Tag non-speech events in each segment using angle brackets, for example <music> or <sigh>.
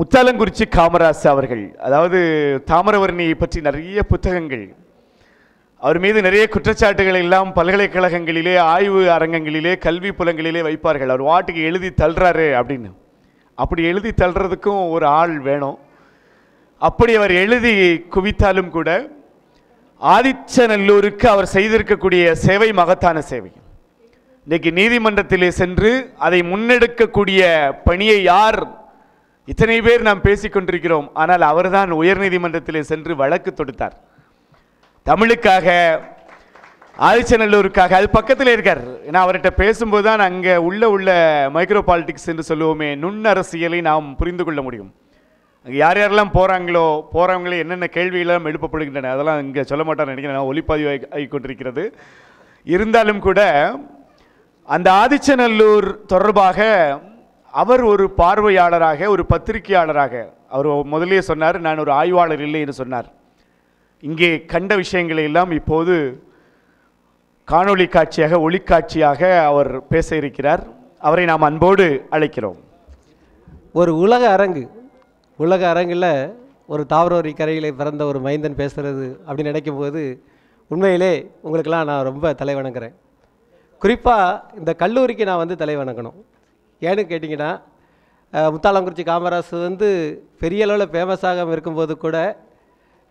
முத்தாலங்குறிச்சி காமராஜ் அவர்கள் அதாவது தாமிரவர்ணியை பற்றி நிறைய புத்தகங்கள் அவர் மீது நிறைய குற்றச்சாட்டுகள் எல்லாம் பல்கலைக்கழகங்களிலே ஆய்வு அரங்கங்களிலே கல்வி புலங்களிலே வைப்பார்கள் அவர் வாட்டுக்கு எழுதி தள்ளுறாரு அப்படின்னு அப்படி எழுதி தள்ளுறதுக்கும் ஒரு ஆள் வேணும் அப்படி அவர் எழுதி குவித்தாலும் கூட ஆதிச்சநல்லூருக்கு அவர் செய்திருக்கக்கூடிய சேவை மகத்தான சேவை இன்றைக்கு நீதிமன்றத்திலே சென்று அதை முன்னெடுக்கக்கூடிய பணியை யார் இத்தனை பேர் நாம் பேசிக்கொண்டிருக்கிறோம் ஆனால் அவர்தான் உயர்நீதிமன்றத்திலே சென்று வழக்கு தொடுத்தார் தமிழுக்காக ஆதிச்சநல்லூருக்காக அது பக்கத்தில் இருக்கார் ஏன்னா அவர்கிட்ட பேசும்போது தான் அங்கே உள்ள உள்ள மைக்ரோ பாலிடிக்ஸ் என்று சொல்லுவோமே நுண்ணரசியலை நாம் புரிந்து கொள்ள முடியும் அங்கே யார் யாரெல்லாம் போகிறாங்களோ போகிறவங்களே என்னென்ன கேள்விகளாம் எழுப்பப்படுகின்றன அதெல்லாம் இங்கே சொல்ல மாட்டான்னு நினைக்கிறேன் ஒளிப்பதிவு ஆகி கொண்டிருக்கிறது இருந்தாலும் கூட அந்த ஆதிச்சநல்லூர் தொடர்பாக அவர் ஒரு பார்வையாளராக ஒரு பத்திரிகையாளராக அவர் முதலே சொன்னார் நான் ஒரு ஆய்வாளர் இல்லை என்று சொன்னார் இங்கே கண்ட விஷயங்களை எல்லாம் இப்போது காணொளி காட்சியாக ஒளிக்காட்சியாக அவர் பேச இருக்கிறார் அவரை நாம் அன்போடு அழைக்கிறோம் ஒரு உலக அரங்கு உலக அரங்கில் ஒரு தாவரோரி கரையில் பிறந்த ஒரு மைந்தன் பேசுகிறது அப்படின்னு நினைக்கும் போது உண்மையிலே உங்களுக்கெல்லாம் நான் ரொம்ப தலைவணங்குறேன் குறிப்பாக இந்த கல்லூரிக்கு நான் வந்து தலைவணங்கணும் ஏன்னு கேட்டிங்கன்னா முத்தாளங்குறிச்சி காமராஜ் வந்து பெரிய அளவில் ஃபேமஸாக இருக்கும்போது கூட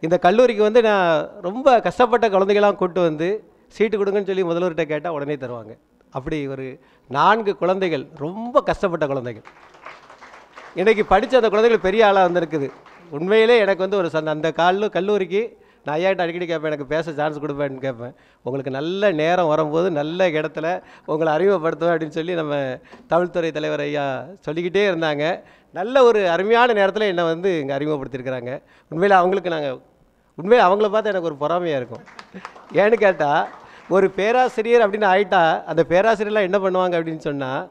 இந்த கல்லூரிக்கு வந்து நான் ரொம்ப கஷ்டப்பட்ட குழந்தைகளாம் கூட்டு வந்து சீட்டு கொடுங்கன்னு சொல்லி முதல்வர்கிட்ட கேட்டால் உடனே தருவாங்க அப்படி ஒரு நான்கு குழந்தைகள் ரொம்ப கஷ்டப்பட்ட குழந்தைகள் இன்றைக்கி படித்த அந்த குழந்தைகள் பெரிய ஆளாக வந்திருக்குது உண்மையிலே எனக்கு வந்து ஒரு சந்த அந்த காலில் கல்லூரிக்கு நான் ஏன்ட்டு அடிக்கடி கேட்பேன் எனக்கு பேச சான்ஸ் கொடுப்பேன்னு கேட்பேன் உங்களுக்கு நல்ல நேரம் வரும்போது நல்ல இடத்துல உங்களை அறிமுகப்படுத்துவேன் அப்படின்னு சொல்லி நம்ம தமிழ்துறை தலைவர் ஐயா சொல்லிக்கிட்டே இருந்தாங்க நல்ல ஒரு அருமையான நேரத்தில் என்னை வந்து இங்கே அறிமுகப்படுத்தியிருக்கிறாங்க உண்மையில் அவங்களுக்கு நாங்கள் உண்மையில் அவங்கள பார்த்தா எனக்கு ஒரு பொறாமையாக இருக்கும் ஏன்னு கேட்டால் ஒரு பேராசிரியர் அப்படின்னு ஆயிட்டா அந்த பேராசிரியர்லாம் என்ன பண்ணுவாங்க அப்படின்னு சொன்னால்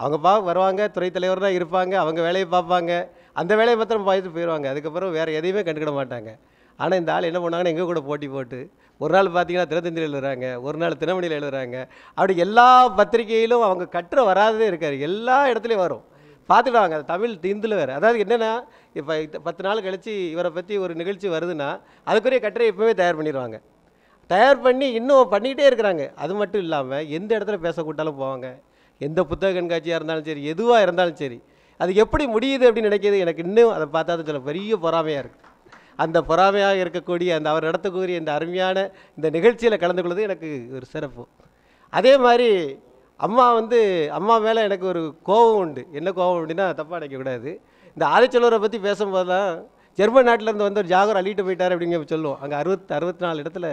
அவங்க பா வருவாங்க துறை தான் இருப்பாங்க அவங்க வேலையை பார்ப்பாங்க அந்த வேலையை மாத்திரம் பார்த்துட்டு போயிடுவாங்க அதுக்கப்புறம் வேறு எதையுமே கண்டுக்கிட மாட்டாங்க ஆனால் இந்த ஆள் என்ன பண்ணாங்கன்னா எங்கள் கூட போட்டி போட்டு ஒரு நாள் பார்த்தீங்கன்னா தினத்தந்திரி எழுதுறாங்க ஒரு நாள் தினமணியில் எழுதுறாங்க அப்படி எல்லா பத்திரிகையிலும் அவங்க கற்று வராததே இருக்கார் எல்லா இடத்துலையும் வரும் பார்த்துடுவாங்க அது தமிழ் இந்துல வேறு அதாவது என்னென்னா இப்போ பத்து நாள் கழித்து இவரை பற்றி ஒரு நிகழ்ச்சி வருதுன்னா அதுக்குரிய கட்டுரை இப்போவே தயார் பண்ணிடுவாங்க தயார் பண்ணி இன்னும் பண்ணிக்கிட்டே இருக்கிறாங்க அது மட்டும் இல்லாமல் எந்த இடத்துல பேச கூட்டாலும் போவாங்க எந்த புத்தக கண்காட்சியாக இருந்தாலும் சரி எதுவாக இருந்தாலும் சரி அது எப்படி முடியுது அப்படின்னு நினைக்கிறது எனக்கு இன்னும் அதை பார்த்தா சில பெரிய பொறாமையாக இருக்குது அந்த பொறாமையாக இருக்கக்கூடிய அந்த அவர் நடத்தக்கூடிய இந்த அருமையான இந்த நிகழ்ச்சியில் கலந்து கொள்வது எனக்கு ஒரு சிறப்பு அதே மாதிரி அம்மா வந்து அம்மா மேலே எனக்கு ஒரு கோபம் உண்டு என்ன கோபம் அப்படின்னா தப்பாக நினைக்கக்கூடாது இந்த ஆதிச்சலூரை பற்றி பேசும்போதெல்லாம் ஜெர்மன் நாட்டிலேருந்து வந்து ஒரு ஜாகர் அள்ளிட்டு போயிட்டார் அப்படிங்க சொல்லுவோம் அங்கே அறுபத்து அறுபத்தி நாலு இடத்துல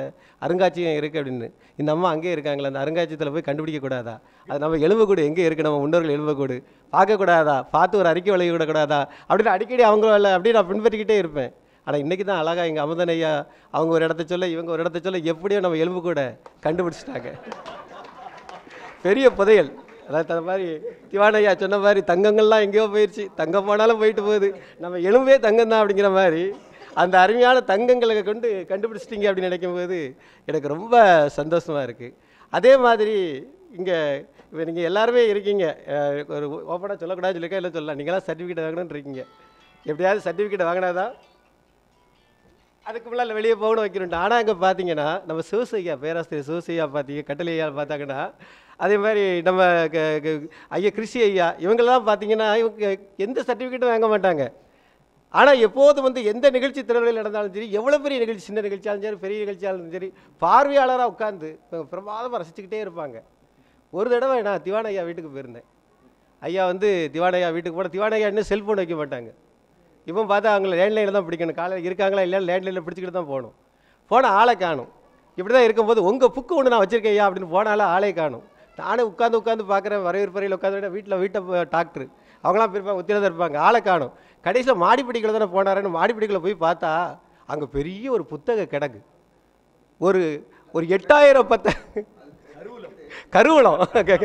அருங்காட்சியகம் இருக்குது அப்படின்னு இந்த அம்மா அங்கேயே இருக்காங்களே அந்த அருங்காட்சியத்தில் போய் கண்டுபிடிக்கக்கூடாதா அது நம்ம எலும்பக்கூடு எங்கே இருக்குது நம்ம முன்னோர்கள் எலும்பக்கூடு பார்க்கக்கூடாதா பார்த்து ஒரு அறிக்கை விளைய அப்படின்னு அடிக்கடி அவங்களும் இல்லை அப்படின்னு நான் பின்பற்றிக்கிட்டே இருப்பேன் ஆனால் இன்றைக்கி தான் அழகாக எங்கள் அமுதன் ஐயா அவங்க ஒரு இடத்த சொல்ல இவங்க ஒரு இடத்த சொல்ல எப்படியோ நம்ம எலும்பு கூட கண்டுபிடிச்சிட்டாங்க பெரிய புதையல் அதாவது அது மாதிரி திவானையா சொன்ன மாதிரி தங்கங்கள்லாம் எங்கேயோ போயிடுச்சு தங்கம் போனாலும் போயிட்டு போகுது நம்ம எலும்பே தங்கம் தான் அப்படிங்கிற மாதிரி அந்த அருமையான தங்கங்களை கொண்டு கண்டுபிடிச்சிட்டிங்க அப்படின்னு நினைக்கும் போது எனக்கு ரொம்ப சந்தோஷமாக இருக்குது அதே மாதிரி இங்கே இப்போ நீங்கள் எல்லாருமே இருக்கீங்க ஒரு ஓப்பனாக சொல்லக்கூடாதுன்னு சொல்லிக்கா இல்லை சொல்லலாம் நீங்களாம் சர்டிஃபிகேட் வாங்கணுன்னு இருக்கீங்க எப்படியாவது சர்டிஃபிகேட் வாங்கினா தான் அதுக்கு முன்னால் வெளியே போகணும் வைக்கணும் ஆனால் அங்கே பார்த்தீங்கன்னா நம்ம சிவசையா பேராசிரியர் சிவசையா பார்த்தீங்க கட்டளையா பார்த்தாங்கன்னா அதே மாதிரி நம்ம ஐயா கிருஷி ஐயா இவங்கெல்லாம் பார்த்தீங்கன்னா இவங்க எந்த சர்டிஃபிகேட்டும் வாங்க மாட்டாங்க ஆனால் எப்போது வந்து எந்த நிகழ்ச்சி திறவுகளில் நடந்தாலும் சரி எவ்வளோ பெரிய நிகழ்ச்சி சின்ன நிகழ்ச்சியாலும் சரி பெரிய நிகழ்ச்சியாலும் சரி பார்வையாளராக உட்காந்து இவங்க பிரமாதமாக ரசிச்சுக்கிட்டே இருப்பாங்க ஒரு தடவை நான் திவானையா ஐயா வீட்டுக்கு போயிருந்தேன் ஐயா வந்து திவானையா வீட்டுக்கு போனால் திவான ஐயா இன்னும் செல்ஃபோன் வைக்க மாட்டாங்க இவன் பார்த்தா அவங்கள லேண்ட்லைனில் தான் பிடிக்கணும் காலையில் இருக்காங்களா இல்லையா லேண்ட்லைனில் பிடிச்சிக்கிட்டு தான் போகணும் போனால் ஆளை காணும் இப்படி தான் இருக்கும்போது உங்கள் புக்கு ஒன்று நான் வச்சுருக்கேயா அப்படின்னு போனாலும் ஆளே காணும் நானே உட்காந்து உட்காந்து பார்க்குறேன் வரவேற்பறையில் உட்காந்து வீட்டில் வீட்டை டாக்டர் அவங்களாம் இருப்பாங்க உத்தியில் இருப்பாங்க ஆளை காணும் கடைசியில் மாடிப்பிடிக்கில் தானே போனாருன்னு மாடிப்பிடிக்கில் போய் பார்த்தா அங்கே பெரிய ஒரு புத்தக கிடக்கு ஒரு ஒரு எட்டாயிரம் பத்த கருவளம்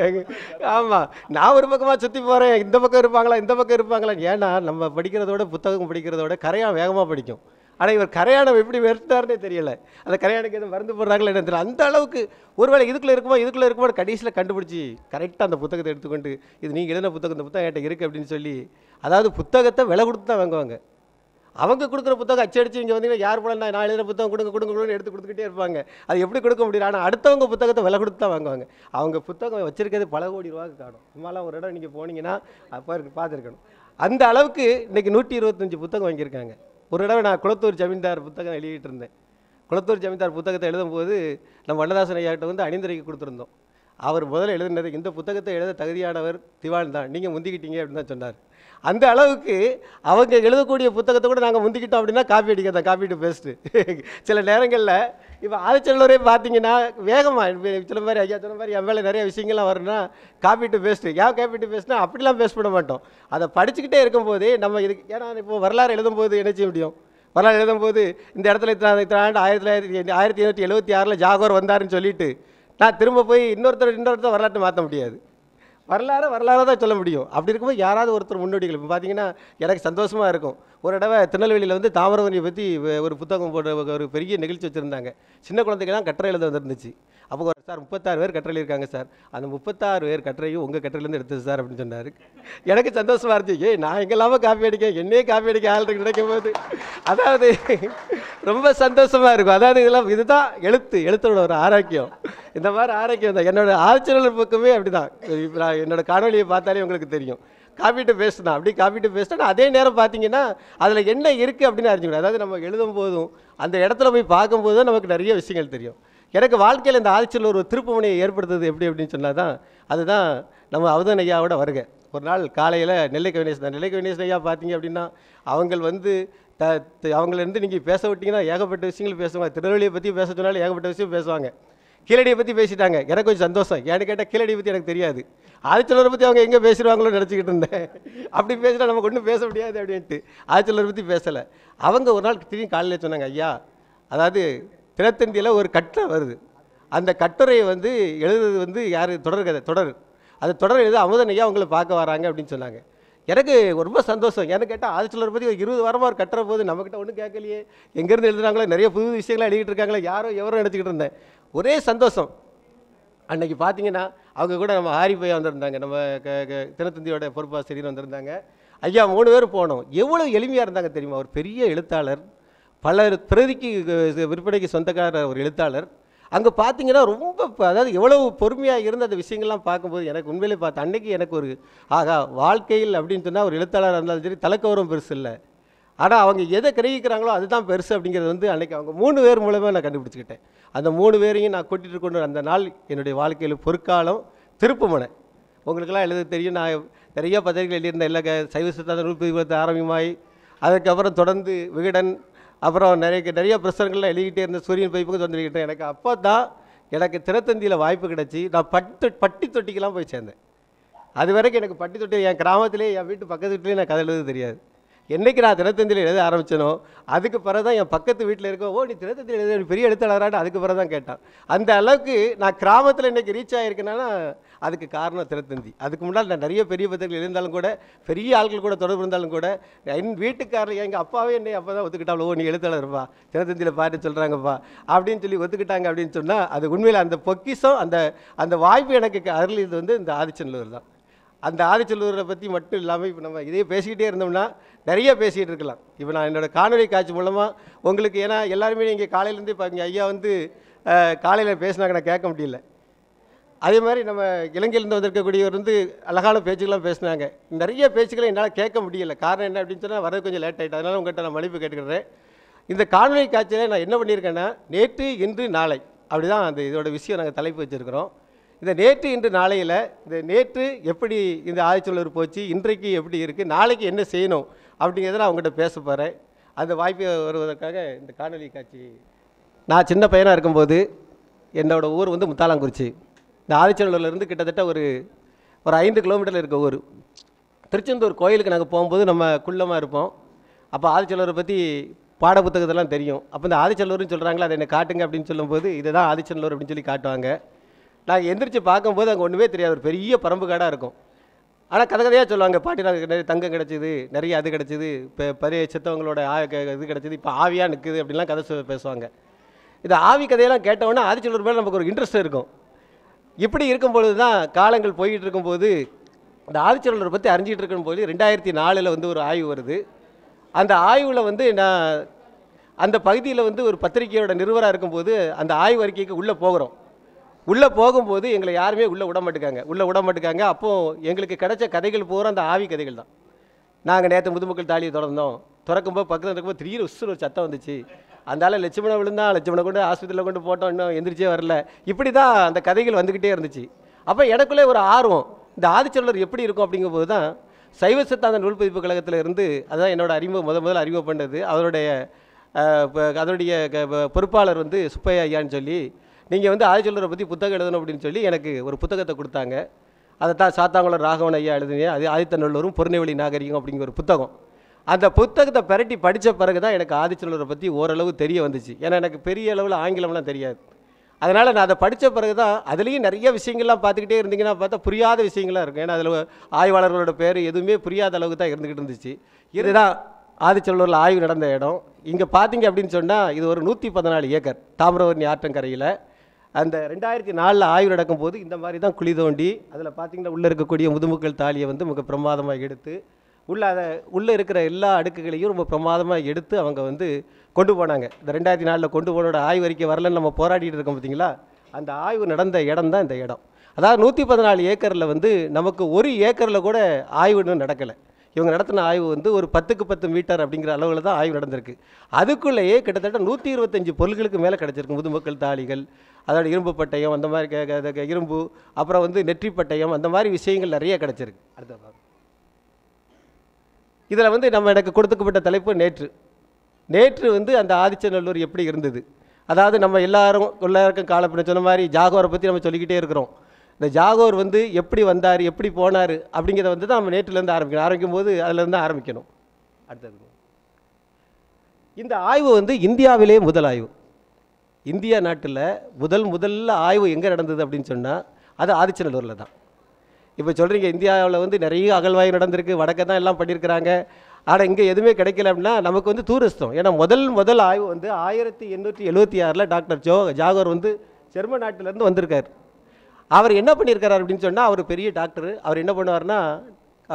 <laughs> ஆமாம் நான் ஒரு பக்கமாக சுற்றி போகிறேன் இந்த பக்கம் இருப்பாங்களா இந்த பக்கம் இருப்பாங்களா ஏன்னா நம்ம படிக்கிறதோட புத்தகம் படிக்கிறதோட கரையான் வேகமாக படிக்கும் ஆனால் இவர் கரையாணம் எப்படி வெறுத்தார்னே தெரியலை அந்த கரையானுக்கு எதுவும் மருந்து போடுறாங்களே என்ன தெரியல அந்த அளவுக்கு ஒருவேளை இதுக்குள்ளே இருக்குமா இதுக்குள்ளே இருக்குமோ கடைசியில் கண்டுபிடிச்சி கரெக்டாக அந்த புத்தகத்தை எடுத்துக்கொண்டு இது நீங்கள் எழுதின புத்தகம் இந்த புத்தகம் என்கிட்ட இருக்குது அப்படின்னு சொல்லி அதாவது புத்தகத்தை விலை கொடுத்து தான் வாங்குவாங்க அவங்க கொடுக்குற புத்தகம் அச்சடிச்சு இங்கே வந்தீங்கன்னா யார் போல நான் எழுதுகிற புத்தகம் கொடுங்க கொடுங்க கொடுங்க எடுத்து கொடுத்துக்கிட்டே இருப்பாங்க அது எப்படி கொடுக்க முடியும் ஆனால் அடுத்தவங்க புத்தகத்தை விலை கொடுத்து தான் வாங்குவாங்க அவங்க புத்தகம் வச்சிருக்கிறது பல கோடி ரூபாய்க்கு காணும் சும்மாலாம் ஒரு இடம் நீங்கள் போனீங்கன்னா அப்போ இருக்கு பார்த்துருக்கணும் அந்த அளவுக்கு இன்றைக்கி நூற்றி இருபத்தஞ்சி புத்தகம் வாங்கியிருக்காங்க ஒரு இடம் நான் குளத்தூர் ஜமீன்தார் புத்தகம் எழுதிட்டு இருந்தேன் குளத்தூர் ஜமீன்தார் புத்தகத்தை எழுதும்போது நம்ம வண்ணதாசன் ஐயாட்ட வந்து அணிந்துரைக்கு கொடுத்துருந்தோம் அவர் முதல்ல எழுதுனது இந்த புத்தகத்தை எழுத தகுதியானவர் திவான் தான் நீங்கள் முந்திக்கிட்டீங்க அப்படின்னு தான் சொன்னார் அந்த அளவுக்கு அவங்க எழுதக்கூடிய புத்தகத்தை கூட நாங்கள் முந்திக்கிட்டோம் அப்படின்னா காப்பி அடிக்க தான் காப்பி பேஸ்ட்டு பெஸ்ட்டு <laughs> சில நேரங்களில் இப்போ ஆதிச்செல்லூரே பார்த்தீங்கன்னா வேகமாக சில மாதிரி ஐயா சொன்ன மாதிரி எவ்வளோ நிறைய விஷயங்கள்லாம் வரும்னா காப்பி டு பேஸ்ட்டு ஏன் காப்பி டு பேஸ்ட்னா அப்படிலாம் பேஸ்ட் பண்ண மாட்டோம் அதை படிச்சுக்கிட்டே இருக்கும்போது நம்ம இதுக்கு ஏன்னா இப்போ வரலாறு எழுதும்போது என்ன செய்ய முடியும் வரலாறு எழுதும்போது இந்த இடத்துல இத்தனை இத்தனை ஆண்டு ஆயிரத்தி தொள்ளாயிரத்தி ஆயிரத்தி எழுநூற்றி எழுபத்தி ஆறில் ஜாகோர் வந்தாருன்னு சொல்லிட்டு நான் திரும்ப போய் இன்னொருத்தர் இன்னொருத்தர் வரலாற்றை மாற்ற முடியாது வரலாறு வரலாறு தான் சொல்ல முடியும் அப்படி இருக்கும்போது யாராவது ஒருத்தர் முன்னோடிகள் இப்போ பார்த்தீங்கன்னா எனக்கு சந்தோஷமாக இருக்கும் ஒரு தடவை திருநெல்வேலியில் வந்து தாமிரவர்ணியை பற்றி ஒரு புத்தகம் போடுற ஒரு பெரிய நிகழ்ச்சி வச்சுருந்தாங்க சின்ன குழந்தைக்கெல்லாம் கட்டுரை எழுத வந்துருந்துச்சு அப்போ சார் முப்பத்தாறு பேர் கட்டுரையில் இருக்காங்க சார் அந்த முப்பத்தாறு பேர் கட்டுரையும் உங்கள் கட்டுரையிலேருந்து எடுத்தது சார் அப்படின்னு சொன்னார் எனக்கு சந்தோஷமாக இருந்துச்சு ஏய் நான் எங்கெல்லாமல் காப்பி அடிக்க என்னையே காப்பி அடிக்க ஆள் கிடைக்கும் போது அதாவது ரொம்ப சந்தோஷமாக இருக்கும் அதாவது இதெல்லாம் இதுதான் எழுத்து எழுத்தோட ஒரு ஆரோக்கியம் இந்த மாதிரி ஆரோக்கியம் தான் என்னோடய ஆச்சரியல் பக்கமே அப்படி தான் இப்போ நான் என்னோடய காணொலியை பார்த்தாலே உங்களுக்கு தெரியும் காப்பிட்டு பேஸ்ட் அப்படி காப்பிட்டு பேஸ்ட்னா அதே நேரம் பார்த்தீங்கன்னா அதில் என்ன இருக்குது அப்படின்னு அறிஞ்சிக்கணும் அதாவது நம்ம எழுதும் போதும் அந்த இடத்துல போய் பார்க்கும்போது நமக்கு நிறைய விஷயங்கள் தெரியும் எனக்கு வாழ்க்கையில் இந்த ஆதிச்சல் ஒரு திருப்புமனையை ஏற்படுத்துது எப்படி அப்படின்னு சொன்னால் தான் அதுதான் நம்ம அவதன் ஐயாவோட வருகை ஒரு நாள் காலையில் நெல்லை கவினேசன் நெல்லை கவினேசன் ஐயா பார்த்தீங்க அப்படின்னா அவங்க வந்து த அவங்களேருந்து நீங்கள் பேச விட்டிங்கன்னா ஏகப்பட்ட விஷயங்கள் பேசுவாங்க திருநெல்வேலியை பற்றி பேச சொன்னாலும் ஏகப்பட்ட விஷயம் பேசுவாங்க கீழடியை பற்றி பேசிட்டாங்க எனக்கு கொஞ்சம் சந்தோஷம் ஏன்னு கேட்டால் கீழடியை பற்றி எனக்கு தெரியாது ஆதிச்சலரை பற்றி அவங்க எங்கே பேசிடுவாங்களோ நினச்சிக்கிட்டு இருந்தேன் அப்படி பேசினா நமக்கு ஒன்றும் பேச முடியாது அப்படின்ட்டு ஆதிச்சலரை பற்றி பேசலை அவங்க ஒரு நாள் திரும்பி காலையில் சொன்னாங்க ஐயா அதாவது தினத்தந்தியில் ஒரு கட்டுரை வருது அந்த கட்டுரையை வந்து எழுதுறது வந்து யார் தொடர் கதை தொடர் அது தொடர் எழுது அமுதனையா அவங்கள பார்க்க வராங்க அப்படின்னு சொன்னாங்க எனக்கு ரொம்ப சந்தோஷம் எனக்கு கேட்டால் சொல்லுற பற்றி ஒரு இருபது வாரமாக ஒரு கட்டுற போது நம்மக்கிட்ட ஒன்றும் கேட்கலையே எங்கேருந்து எழுதுறாங்களோ நிறைய புது விஷயங்களாக எழுதிட்டு இருக்காங்களே யாரோ எவரோ நினச்சிக்கிட்டு இருந்தேன் ஒரே சந்தோஷம் அன்றைக்கி பார்த்தீங்கன்னா அவங்க கூட நம்ம ஆரி போய் வந்திருந்தாங்க நம்ம க தினத்தந்தியோட பொறுப்பாசிரியர் வந்திருந்தாங்க ஐயா மூணு பேர் போனோம் எவ்வளோ எளிமையாக இருந்தாங்க தெரியுமா ஒரு பெரிய எழுத்தாளர் பலர் பிரதிக்கு விற்பனைக்கு சொந்தக்கார ஒரு எழுத்தாளர் அங்கே பார்த்தீங்கன்னா ரொம்ப அதாவது எவ்வளவு பொறுமையாக இருந்து அந்த விஷயங்கள்லாம் பார்க்கும்போது எனக்கு உண்மையிலே பார்த்து அன்றைக்கி எனக்கு ஒரு ஆகா வாழ்க்கையில் அப்படின்னு சொன்னால் ஒரு எழுத்தாளராக இருந்தாலும் சரி தலைக்கவரும் பெருசு இல்லை ஆனால் அவங்க எதை கிரகிக்கிறாங்களோ அதுதான் பெருசு அப்படிங்கிறது வந்து அன்றைக்கி அவங்க மூணு பேர் மூலமாக நான் கண்டுபிடிச்சிக்கிட்டேன் அந்த மூணு பேரையும் நான் கூட்டிகிட்டு கொண்டு அந்த நாள் என்னுடைய வாழ்க்கையில் பொற்காலம் திருப்புமனை உங்களுக்கெல்லாம் எழுத தெரியும் நான் நிறைய பதவிகள் எழுதியிருந்தேன் இல்லை சைவ சித்தாந்த நூல் பிரிவு ஆரம்பமாய் அதுக்கப்புறம் தொடர்ந்து விகடன் அப்புறம் நிறைய நிறைய பிரசனங்கள்லாம் எழுதிக்கிட்டே இருந்த சூரியன் பைப்புக்கு சொல்லிக்கிட்டேன் எனக்கு அப்போ தான் எனக்கு திறத்தந்தியில் வாய்ப்பு கிடச்சி நான் பட்டு பட்டி தொட்டிக்கெலாம் போய் சேர்ந்தேன் அது வரைக்கும் எனக்கு பட்டி தொட்டி என் கிராமத்திலே என் வீட்டு பக்கத்து வீட்டிலே நான் கதை எழுத தெரியாது என்றைக்கு நான் தினத்தந்தியில் எழுத ஆரம்பித்தனோ அதுக்கு பிறகு தான் என் பக்கத்து வீட்டில் இருக்கோம் ஓ நீ தினத்தந்தியில் எழுத பெரிய எழுத்தாளராட்டு அதுக்கு பிறகு தான் கேட்டான் அந்த அளவுக்கு நான் கிராமத்தில் இன்றைக்கி ரீச் ஆகிருக்கேன்னா அதுக்கு காரணம் தினத்தந்தி அதுக்கு முன்னால் நான் நிறைய பெரிய பத்திரிகை இருந்தாலும் கூட பெரிய ஆட்கள் கூட தொடர்பு இருந்தாலும் கூட என் வீட்டுக்காரர் எங்கள் அப்பாவே என்னை அப்போ தான் ஒத்துக்கிட்டாலும் ஓ நீ எழுத்தாளர்ப்பா தினத்தந்தியில் பாட்டு சொல்கிறாங்கப்பா அப்படின்னு சொல்லி ஒத்துக்கிட்டாங்க அப்படின்னு சொன்னால் அது உண்மையில் அந்த பொக்கிசம் அந்த அந்த வாய்ப்பு எனக்கு அருள் இது வந்து இந்த ஆதிச்சநல்லூர் தான் அந்த ஆதிச்செல்லூரை பற்றி மட்டும் இல்லாமல் இப்போ நம்ம இதே பேசிக்கிட்டே இருந்தோம்னா நிறைய பேசிகிட்டு இருக்கலாம் இப்போ நான் என்னோடய காணொலி காட்சி மூலமாக உங்களுக்கு ஏன்னா எல்லாருமே இங்கே காலையிலேருந்து இப்போ இங்கே ஐயா வந்து காலையில் பேசினாங்க நான் கேட்க முடியல அதே மாதிரி நம்ம இலங்கையிலேருந்து வந்திருக்கக்கூடியவர் வந்து அழகான பேச்சுக்கெல்லாம் பேசினாங்க நிறைய பேச்சுக்களை என்னால் கேட்க முடியல காரணம் என்ன அப்படின்னு சொன்னால் வரது கொஞ்சம் லேட் ஆகிட்டு அதனால் உங்கள்கிட்ட நான் மன்னிப்பு கேட்டுக்கிறேன் இந்த காணொலி காட்சியில் நான் என்ன பண்ணியிருக்கேன்னா நேற்று இன்று நாளை அப்படி தான் அந்த இதோட விஷயம் நாங்கள் தலைப்பு வச்சுருக்கிறோம் இந்த நேற்று இன்று நாளையில் இந்த நேற்று எப்படி இந்த ஆதிச்சொல்லூர் போச்சு இன்றைக்கு எப்படி இருக்குது நாளைக்கு என்ன செய்யணும் அப்படிங்கிறத நான் அவங்ககிட்ட பேச போகிறேன் அந்த வாய்ப்பு வருவதற்காக இந்த காணொலி காட்சி நான் சின்ன பையனாக இருக்கும்போது என்னோடய ஊர் வந்து முத்தாலாங்குறிச்சி இந்த ஆதிச்சொல்லூர்லேருந்து கிட்டத்தட்ட ஒரு ஒரு ஐந்து கிலோமீட்டரில் இருக்க ஊர் திருச்செந்தூர் கோயிலுக்கு நாங்கள் போகும்போது நம்ம குள்ளமாக இருப்போம் அப்போ ஆதிச்சொல்லூரை பற்றி பாட புத்தகத்தெல்லாம் தெரியும் அப்போ இந்த ஆதிச்சல்லூர்னு சொல்கிறாங்களே அதை என்னை காட்டுங்க அப்படின்னு சொல்லும்போது இதுதான் ஆதிச்சல்லூர் அப்படின்னு சொல்லி காட்டுவாங்க நாங்கள் எந்திரிச்சு பார்க்கும்போது அங்கே ஒன்றுமே தெரியாது ஒரு பெரிய பரம்பு காடாக இருக்கும் ஆனால் கதை கதையாக சொல்லுவாங்க பாட்டி நாங்கள் நிறைய தங்கம் கிடச்சிது நிறைய அது கிடச்சிது இப்போ பெரிய செத்தவங்களோட ஆ இது கிடச்சிது இப்போ ஆவியாக நிற்குது அப்படின்லாம் கதை பேசுவாங்க இது ஆவி கதையெல்லாம் கேட்டவொன்னே ஆதிச்சலூர் மேலே நமக்கு ஒரு இன்ட்ரெஸ்ட் இருக்கும் இப்படி இருக்கும்பொழுது தான் காலங்கள் போய்கிட்டு இருக்கும்போது இந்த ஆதிச்சலூரை பற்றி அறிஞ்சிட்டு இருக்கும்போது ரெண்டாயிரத்தி நாலில் வந்து ஒரு ஆய்வு வருது அந்த ஆய்வில் வந்து நான் அந்த பகுதியில் வந்து ஒரு பத்திரிகையோட நிறுவராக இருக்கும்போது அந்த ஆய்வு அறிக்கைக்கு உள்ளே போகிறோம் உள்ளே போகும்போது எங்களை யாருமே உள்ளே விட மாட்டேங்காங்க உள்ளே விட மாட்டேங்காங்க அப்போது எங்களுக்கு கிடைச்ச கதைகள் பூரா அந்த ஆவி கதைகள் தான் நாங்கள் நேற்று முதுமக்கள் தாலியை திறந்தோம் திறக்கும்போது பக்கத்தில் இருக்கும்போது திடீர் உசுறு ஒரு சத்தம் வந்துச்சு அந்தால லட்சுமண விழுந்தா லட்சுமண கொண்டு ஆஸ்பத்திரியில் கொண்டு போட்டோம் இன்னும் எந்திரிச்சே வரல இப்படி தான் அந்த கதைகள் வந்துக்கிட்டே இருந்துச்சு அப்போ எனக்குள்ளே ஒரு ஆர்வம் இந்த ஆதிச்சொல்லர் எப்படி இருக்கும் அப்படிங்கும்போது தான் சைவ சித்தாந்த நூல் பதிப்பு கழகத்தில் இருந்து அதுதான் என்னோட அறிமுகம் முத முதல்ல அறிமுகம் பண்ணது அவருடைய அதனுடைய பொறுப்பாளர் வந்து சுப்பையா ஐயான்னு சொல்லி நீங்கள் வந்து ஆதிச்சொல்லரை பற்றி புத்தகம் எழுதணும் அப்படின்னு சொல்லி எனக்கு ஒரு புத்தகத்தை கொடுத்தாங்க அதை தான் சாத்தாங்குளம் ராகவன் ஐயா எழுதுனேன் அது ஆதித்தநல்லூரும் பொருநெவெளி நாகரிகம் அப்படிங்கிற ஒரு புத்தகம் அந்த புத்தகத்தை பரட்டி படித்த பிறகு தான் எனக்கு ஆதிச்சநல்லூரை பற்றி ஓரளவு தெரிய வந்துச்சு ஏன்னா எனக்கு பெரிய அளவில் ஆங்கிலம்லாம் தெரியாது அதனால் நான் அதை படித்த பிறகு தான் அதுலேயும் நிறைய விஷயங்கள்லாம் பார்த்துக்கிட்டே இருந்தீங்கன்னா பார்த்தா புரியாத விஷயங்களாக இருக்கும் ஏன்னா அதில் ஆய்வாளர்களோட பேர் எதுவுமே புரியாத அளவுக்கு தான் இருந்துக்கிட்டு இருந்துச்சு இதுதான் ஆதிச்சல்லூரில் ஆய்வு நடந்த இடம் இங்கே பார்த்தீங்க அப்படின்னு சொன்னால் இது ஒரு நூற்றி பதினாலு ஏக்கர் தாமிரவர்ணி ஆற்றங்கரையில் அந்த ரெண்டாயிரத்தி நாலில் ஆய்வு நடக்கும் போது இந்த மாதிரி தான் குழி தோண்டி அதில் பார்த்தீங்கன்னா உள்ளே இருக்கக்கூடிய முதுமுக்கள் தாலியை வந்து மிக பிரமாதமாக எடுத்து உள்ளே அதை உள்ளே இருக்கிற எல்லா அடுக்குகளையும் ரொம்ப பிரமாதமாக எடுத்து அவங்க வந்து கொண்டு போனாங்க இந்த ரெண்டாயிரத்தி நாலில் கொண்டு போனோட ஆய்வு அறிக்கை வரலன்னு நம்ம போராடிட்டு இருக்கோம் பார்த்தீங்களா அந்த ஆய்வு நடந்த இடம் தான் இந்த இடம் அதாவது நூற்றி பதினாலு ஏக்கரில் வந்து நமக்கு ஒரு ஏக்கரில் கூட ஆய்வுன்னு நடக்கலை இவங்க நடத்தின ஆய்வு வந்து ஒரு பத்துக்கு பத்து மீட்டர் அப்படிங்கிற அளவில் தான் ஆய்வு நடந்திருக்கு அதுக்குள்ளேயே கிட்டத்தட்ட நூற்றி இருபத்தஞ்சு பொருள்களுக்கு மேலே கிடச்சிருக்கு முதுமக்கள் தாளிகள் அதோட இரும்பு பட்டயம் அந்த மாதிரி இரும்பு அப்புறம் வந்து நெற்றி பட்டயம் அந்த மாதிரி விஷயங்கள் நிறைய கிடச்சிருக்கு அடுத்த இதில் வந்து நம்ம எனக்கு கொடுத்துக்கப்பட்ட தலைப்பு நேற்று நேற்று வந்து அந்த ஆதிச்சநல்லூர் எப்படி இருந்தது அதாவது நம்ம எல்லாரும் எல்லாருக்கும் காலப்பின சொன்ன மாதிரி ஜாகோரை பற்றி நம்ம சொல்லிக்கிட்டே இருக்கிறோம் இந்த ஜாகோர் வந்து எப்படி வந்தார் எப்படி போனார் அப்படிங்கிறத வந்து தான் நம்ம நேற்றுலேருந்து ஆரம்பிக்கணும் ஆரம்பிக்கும் போது அதிலேருந்து ஆரம்பிக்கணும் அடுத்தது இந்த ஆய்வு வந்து இந்தியாவிலே முதல் ஆய்வு இந்தியா நாட்டில் முதல் முதல்ல ஆய்வு எங்கே நடந்தது அப்படின்னு சொன்னால் அது ஆதிச்சநல்லூரில் தான் இப்போ சொல்கிறீங்க இந்தியாவில் வந்து நிறைய அகழ்வாய்வு நடந்திருக்கு வடக்க தான் எல்லாம் பண்ணியிருக்கிறாங்க ஆனால் இங்கே எதுவுமே கிடைக்கல அப்படின்னா நமக்கு வந்து தூரஸ்தம் ஏன்னா முதல் முதல் ஆய்வு வந்து ஆயிரத்தி எண்ணூற்றி எழுபத்தி ஆறில் டாக்டர் ஜோ ஜாகோர் வந்து ஜெர்மன் நாட்டிலேருந்து வந்திருக்கார் அவர் என்ன பண்ணியிருக்காரு அப்படின்னு சொன்னால் அவர் பெரிய டாக்டர் அவர் என்ன பண்ணுவார்னா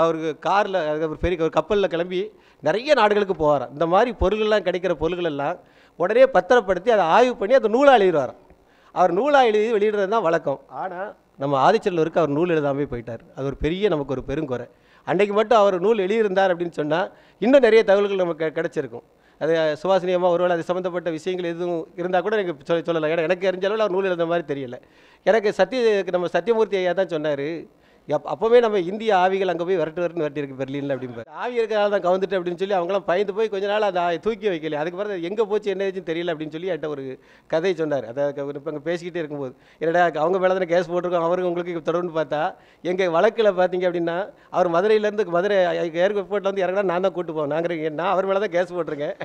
அவருக்கு காரில் அவர் பெரிய ஒரு கப்பலில் கிளம்பி நிறைய நாடுகளுக்கு போவார் இந்த மாதிரி பொருள்கள்லாம் கிடைக்கிற பொருள்களெல்லாம் உடனே பத்திரப்படுத்தி அதை ஆய்வு பண்ணி அதை நூலாக எழுதிடுவார் அவர் நூலாக எழுதி வெளியிடுறது தான் வழக்கம் ஆனால் நம்ம ஆதிச்சலூருக்கு அவர் நூல் எழுதாமே போயிட்டார் அது ஒரு பெரிய நமக்கு ஒரு பெருங்குறை அன்றைக்கு மட்டும் அவர் நூல் எழுதியிருந்தார் அப்படின்னு சொன்னால் இன்னும் நிறைய தகவல்கள் நமக்கு கிடச்சிருக்கும் அது சுவாசனியமாக ஒருவேளை அது சம்மந்தப்பட்ட விஷயங்கள் எதுவும் இருந்தால் கூட எனக்கு சொல்ல சொல்லலாம் ஏன்னா எனக்கு தெரிஞ்ச அளவில் அவர் நூல் எழுந்த மாதிரி தெரியலை எனக்கு சத்திய நம்ம சத்தியமூர்த்தி ஐயா தான் சொன்னார் எப் அப்போவே நம்ம இந்திய ஆவிகள் அங்கே போய் விரட்டு வரட்டு விரட்டி இருக்கு பெர்லினில் அப்படின்னு ஆவி இருக்கிறதால தான் கவர்ந்துட்டு அப்படின்னு சொல்லி அவங்களாம் பயந்து போய் கொஞ்ச நாள் அதை தூக்கி வைக்கல அதுக்கு பிறகு எங்கே போச்சு என்ன ஆச்சுன்னு தெரியல அப்படின்னு சொல்லி என்கிட்ட ஒரு கதை சொன்னார் அதை இப்போ அங்கே பேசிக்கிட்டே இருக்கும்போது என்னடா அவங்க மேலே தானே கேஸ் போட்டிருக்கோம் அவருக்கு உங்களுக்கு தொடர்ந்து பார்த்தா எங்கள் வழக்கில் பார்த்தீங்க அப்படின்னா அவர் மதுரையிலேருந்து மதுரை ஏர்போர்ட்டில் வந்து இறங்கினா நான் தான் கூப்பிட்டு போவேன் நாங்கள் நான் அவர் மேலே தான் கேஸ் போட்டிருக்கேன்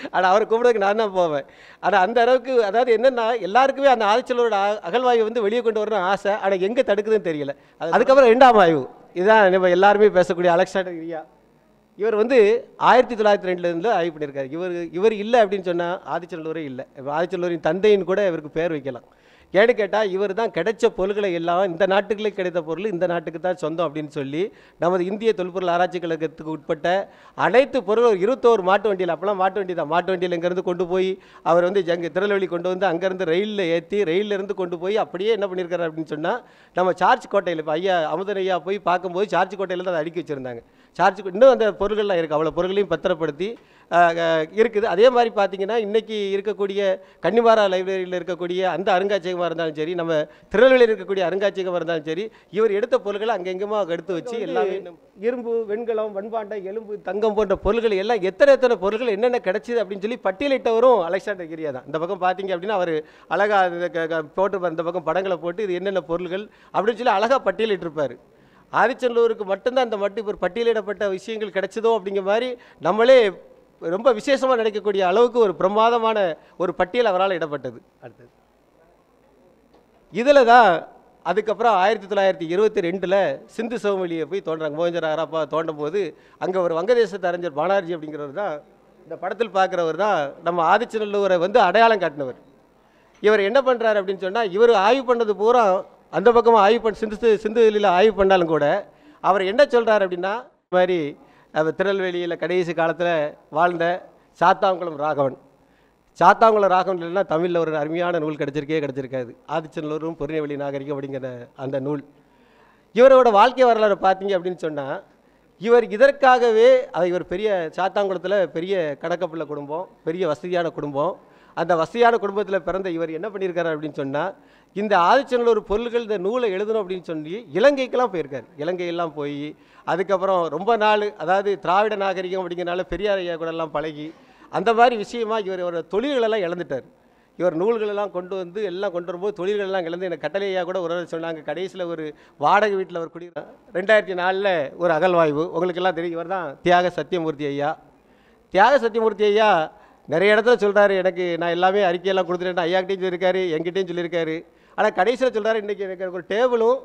<laughs> ஆனால் அவர் கூப்பிடுறதுக்கு நான் தான் போவேன் ஆனால் அந்த அளவுக்கு அதாவது என்னென்னா எல்லாருக்குமே அந்த ஆதிச்சலோட அகழ்வாயை வந்து வெளியே கொண்டு வரணும்னு ஆசை ஆனால் எங்கே தடுக்குதுன்னு தெரியல அதுக்கப்புறம் அதுக்கப்புறம் ரெண்டாம் ஆய்வு இதுதான் நம்ம எல்லாருமே பேசக்கூடிய அலெக்சாண்டர் இரியா இவர் வந்து ஆயிரத்தி தொள்ளாயிரத்தி ரெண்டுலேருந்து ஆய்வு பண்ணியிருக்காரு இவர் இவர் இல்லை அப்படின்னு சொன்னால் ஆதிச்சநல்லூரே இல்லை இப்போ ஆதிச்சநல்லூரின் தந்தையின் கூட இவருக்கு பேர் வைக்கலாம் ஏன்னு கேட்டால் இவர் தான் கிடைச்ச பொருள்களை எல்லாம் இந்த நாட்டுக்குள்ளே கிடைத்த பொருள் இந்த நாட்டுக்கு தான் சொந்தம் அப்படின்னு சொல்லி நமது இந்திய தொல்பொருள் ஆராய்ச்சி கழகத்துக்கு உட்பட்ட அனைத்து பொருள் இருபத்தோரு மாட்டு வண்டியில் அப்போலாம் மாட்டு வண்டி தான் மாட்டு வண்டியில் இங்கேருந்து கொண்டு போய் அவர் வந்து ஜங்கு திருநெல்வேலி கொண்டு வந்து அங்கேருந்து ரயிலில் ஏற்றி ரயிலிருந்து கொண்டு போய் அப்படியே என்ன பண்ணியிருக்காரு அப்படின்னு சொன்னால் நம்ம சார்ஜ் கோட்டையில் இப்போ ஐயா அமுதன் ஐயா போய் பார்க்கும்போது சார்ஜ் கோட்டையில் தான் அதை அடுக்கி வச்சுருந்தாங்க சார்ஜ் இன்னும் அந்த பொருள்கள்லாம் இருக்குது அவ்வளோ பொருள்களையும் பத்திரப்படுத்தி இருக்குது அதே மாதிரி பார்த்திங்கன்னா இன்றைக்கி இருக்கக்கூடிய கன்னிமாரா லைப்ரரியில் இருக்கக்கூடிய அந்த அருங்காட்சியகமாக இருந்தாலும் சரி நம்ம திருநெல்வேலியில் இருக்கக்கூடிய அருங்காட்சியகமாக இருந்தாலும் சரி இவர் எடுத்த பொருள்களை அங்கெங்குமா எடுத்து வச்சு எல்லாமே இரும்பு வெண்கலம் வன்பாண்டை எலும்பு தங்கம் போன்ற பொருள்கள் எல்லாம் எத்தனை எத்தனை பொருள்கள் என்னென்ன கிடச்சிது அப்படின்னு சொல்லி பட்டியலிட்டவரும் அலெக்சாண்டர் கிரியா தான் இந்த பக்கம் பார்த்தீங்க அப்படின்னா அவர் அழகாக போட்டு அந்த பக்கம் படங்களை போட்டு இது என்னென்ன பொருள்கள் அப்படின்னு சொல்லி அழகாக பட்டியலிட்டிருப்பார் ஆதிச்சநல்லூருக்கு மட்டும்தான் அந்த மட்டு இப்போ பட்டியலிடப்பட்ட விஷயங்கள் கிடைச்சதோ அப்படிங்கிற மாதிரி நம்மளே ரொம்ப விசேஷமாக நினைக்கக்கூடிய அளவுக்கு ஒரு பிரமாதமான ஒரு பட்டியல் அவரால் இடப்பட்டது அடுத்தது இதில் தான் அதுக்கப்புறம் ஆயிரத்தி தொள்ளாயிரத்தி இருபத்தி ரெண்டில் சிந்து சோமலியை போய் தோன்றாங்க மோகஞ்சர் ஆராப்பா தோண்டும் போது அங்கே ஒரு வங்கதேசத்து அறிஞர் பானார்ஜி அப்படிங்கிறவர் தான் இந்த படத்தில் பார்க்குறவர் தான் நம்ம ஆதிச்சநல்லூரை வந்து அடையாளம் காட்டினவர் இவர் என்ன பண்ணுறாரு அப்படின்னு சொன்னால் இவர் ஆய்வு பண்ணது பூரா அந்த பக்கமாக ஆய்வு பண்ண சிந்து வெளியில் ஆய்வு பண்ணாலும் கூட அவர் என்ன சொல்கிறார் அப்படின்னா இது மாதிரி திருநெல்வேலியில் கடைசி காலத்தில் வாழ்ந்த சாத்தாங்குளம் ராகவன் சாத்தாங்குளம் ராகவன் இல்லைன்னா தமிழில் ஒரு அருமையான நூல் கிடச்சிருக்கே கிடச்சிருக்காது ஆதிச்சநல்லூரும் பொருநெவெளி நாகரிகம் அப்படிங்கிற அந்த நூல் இவரோட வாழ்க்கை வரலாறு பார்த்தீங்க அப்படின்னு சொன்னால் இவர் இதற்காகவே அதை இவர் பெரிய சாத்தாங்குளத்தில் பெரிய கணக்கப்புள்ள குடும்பம் பெரிய வசதியான குடும்பம் அந்த வசதியான குடும்பத்தில் பிறந்த இவர் என்ன பண்ணியிருக்காரு அப்படின்னு சொன்னால் இந்த ஆதிச்சநல்லூர் பொருள்கள் இந்த நூலை எழுதணும் அப்படின்னு சொல்லி இலங்கைக்கெல்லாம் போயிருக்காரு இலங்கையெல்லாம் போய் அதுக்கப்புறம் ரொம்ப நாள் அதாவது திராவிட நாகரிகம் அப்படிங்கிறனால பெரியார் ஐயா கூடலாம் பழகி அந்த மாதிரி விஷயமா இவர் இவரோட தொழில்களெல்லாம் இழந்துட்டார் இவர் நூல்களெல்லாம் கொண்டு வந்து எல்லாம் கொண்டு வரும்போது தொழில்களெல்லாம் இழந்து எனக்கு கட்டளையாக கூட ஒரு சொன்னாங்க கடைசியில் ஒரு வாடகை வீட்டில் ஒரு குடி ரெண்டாயிரத்தி நாலில் ஒரு அகழ்வாய்வு உங்களுக்கெல்லாம் தெரியும் இவர் தான் தியாக சத்தியமூர்த்தி ஐயா தியாக சத்தியமூர்த்தி ஐயா நிறைய இடத்துல சொல்கிறாரு எனக்கு நான் எல்லாமே அறிக்கையெல்லாம் கொடுத்துட்டேன் ஐயாக்கிட்டையும் சொல்லியிருக்காரு என்கிட்டையும் சொல்லியிருக்காரு ஆனால் கடைசியில் சொல்கிறார் இன்றைக்கி எனக்கு ஒரு டேபிளும்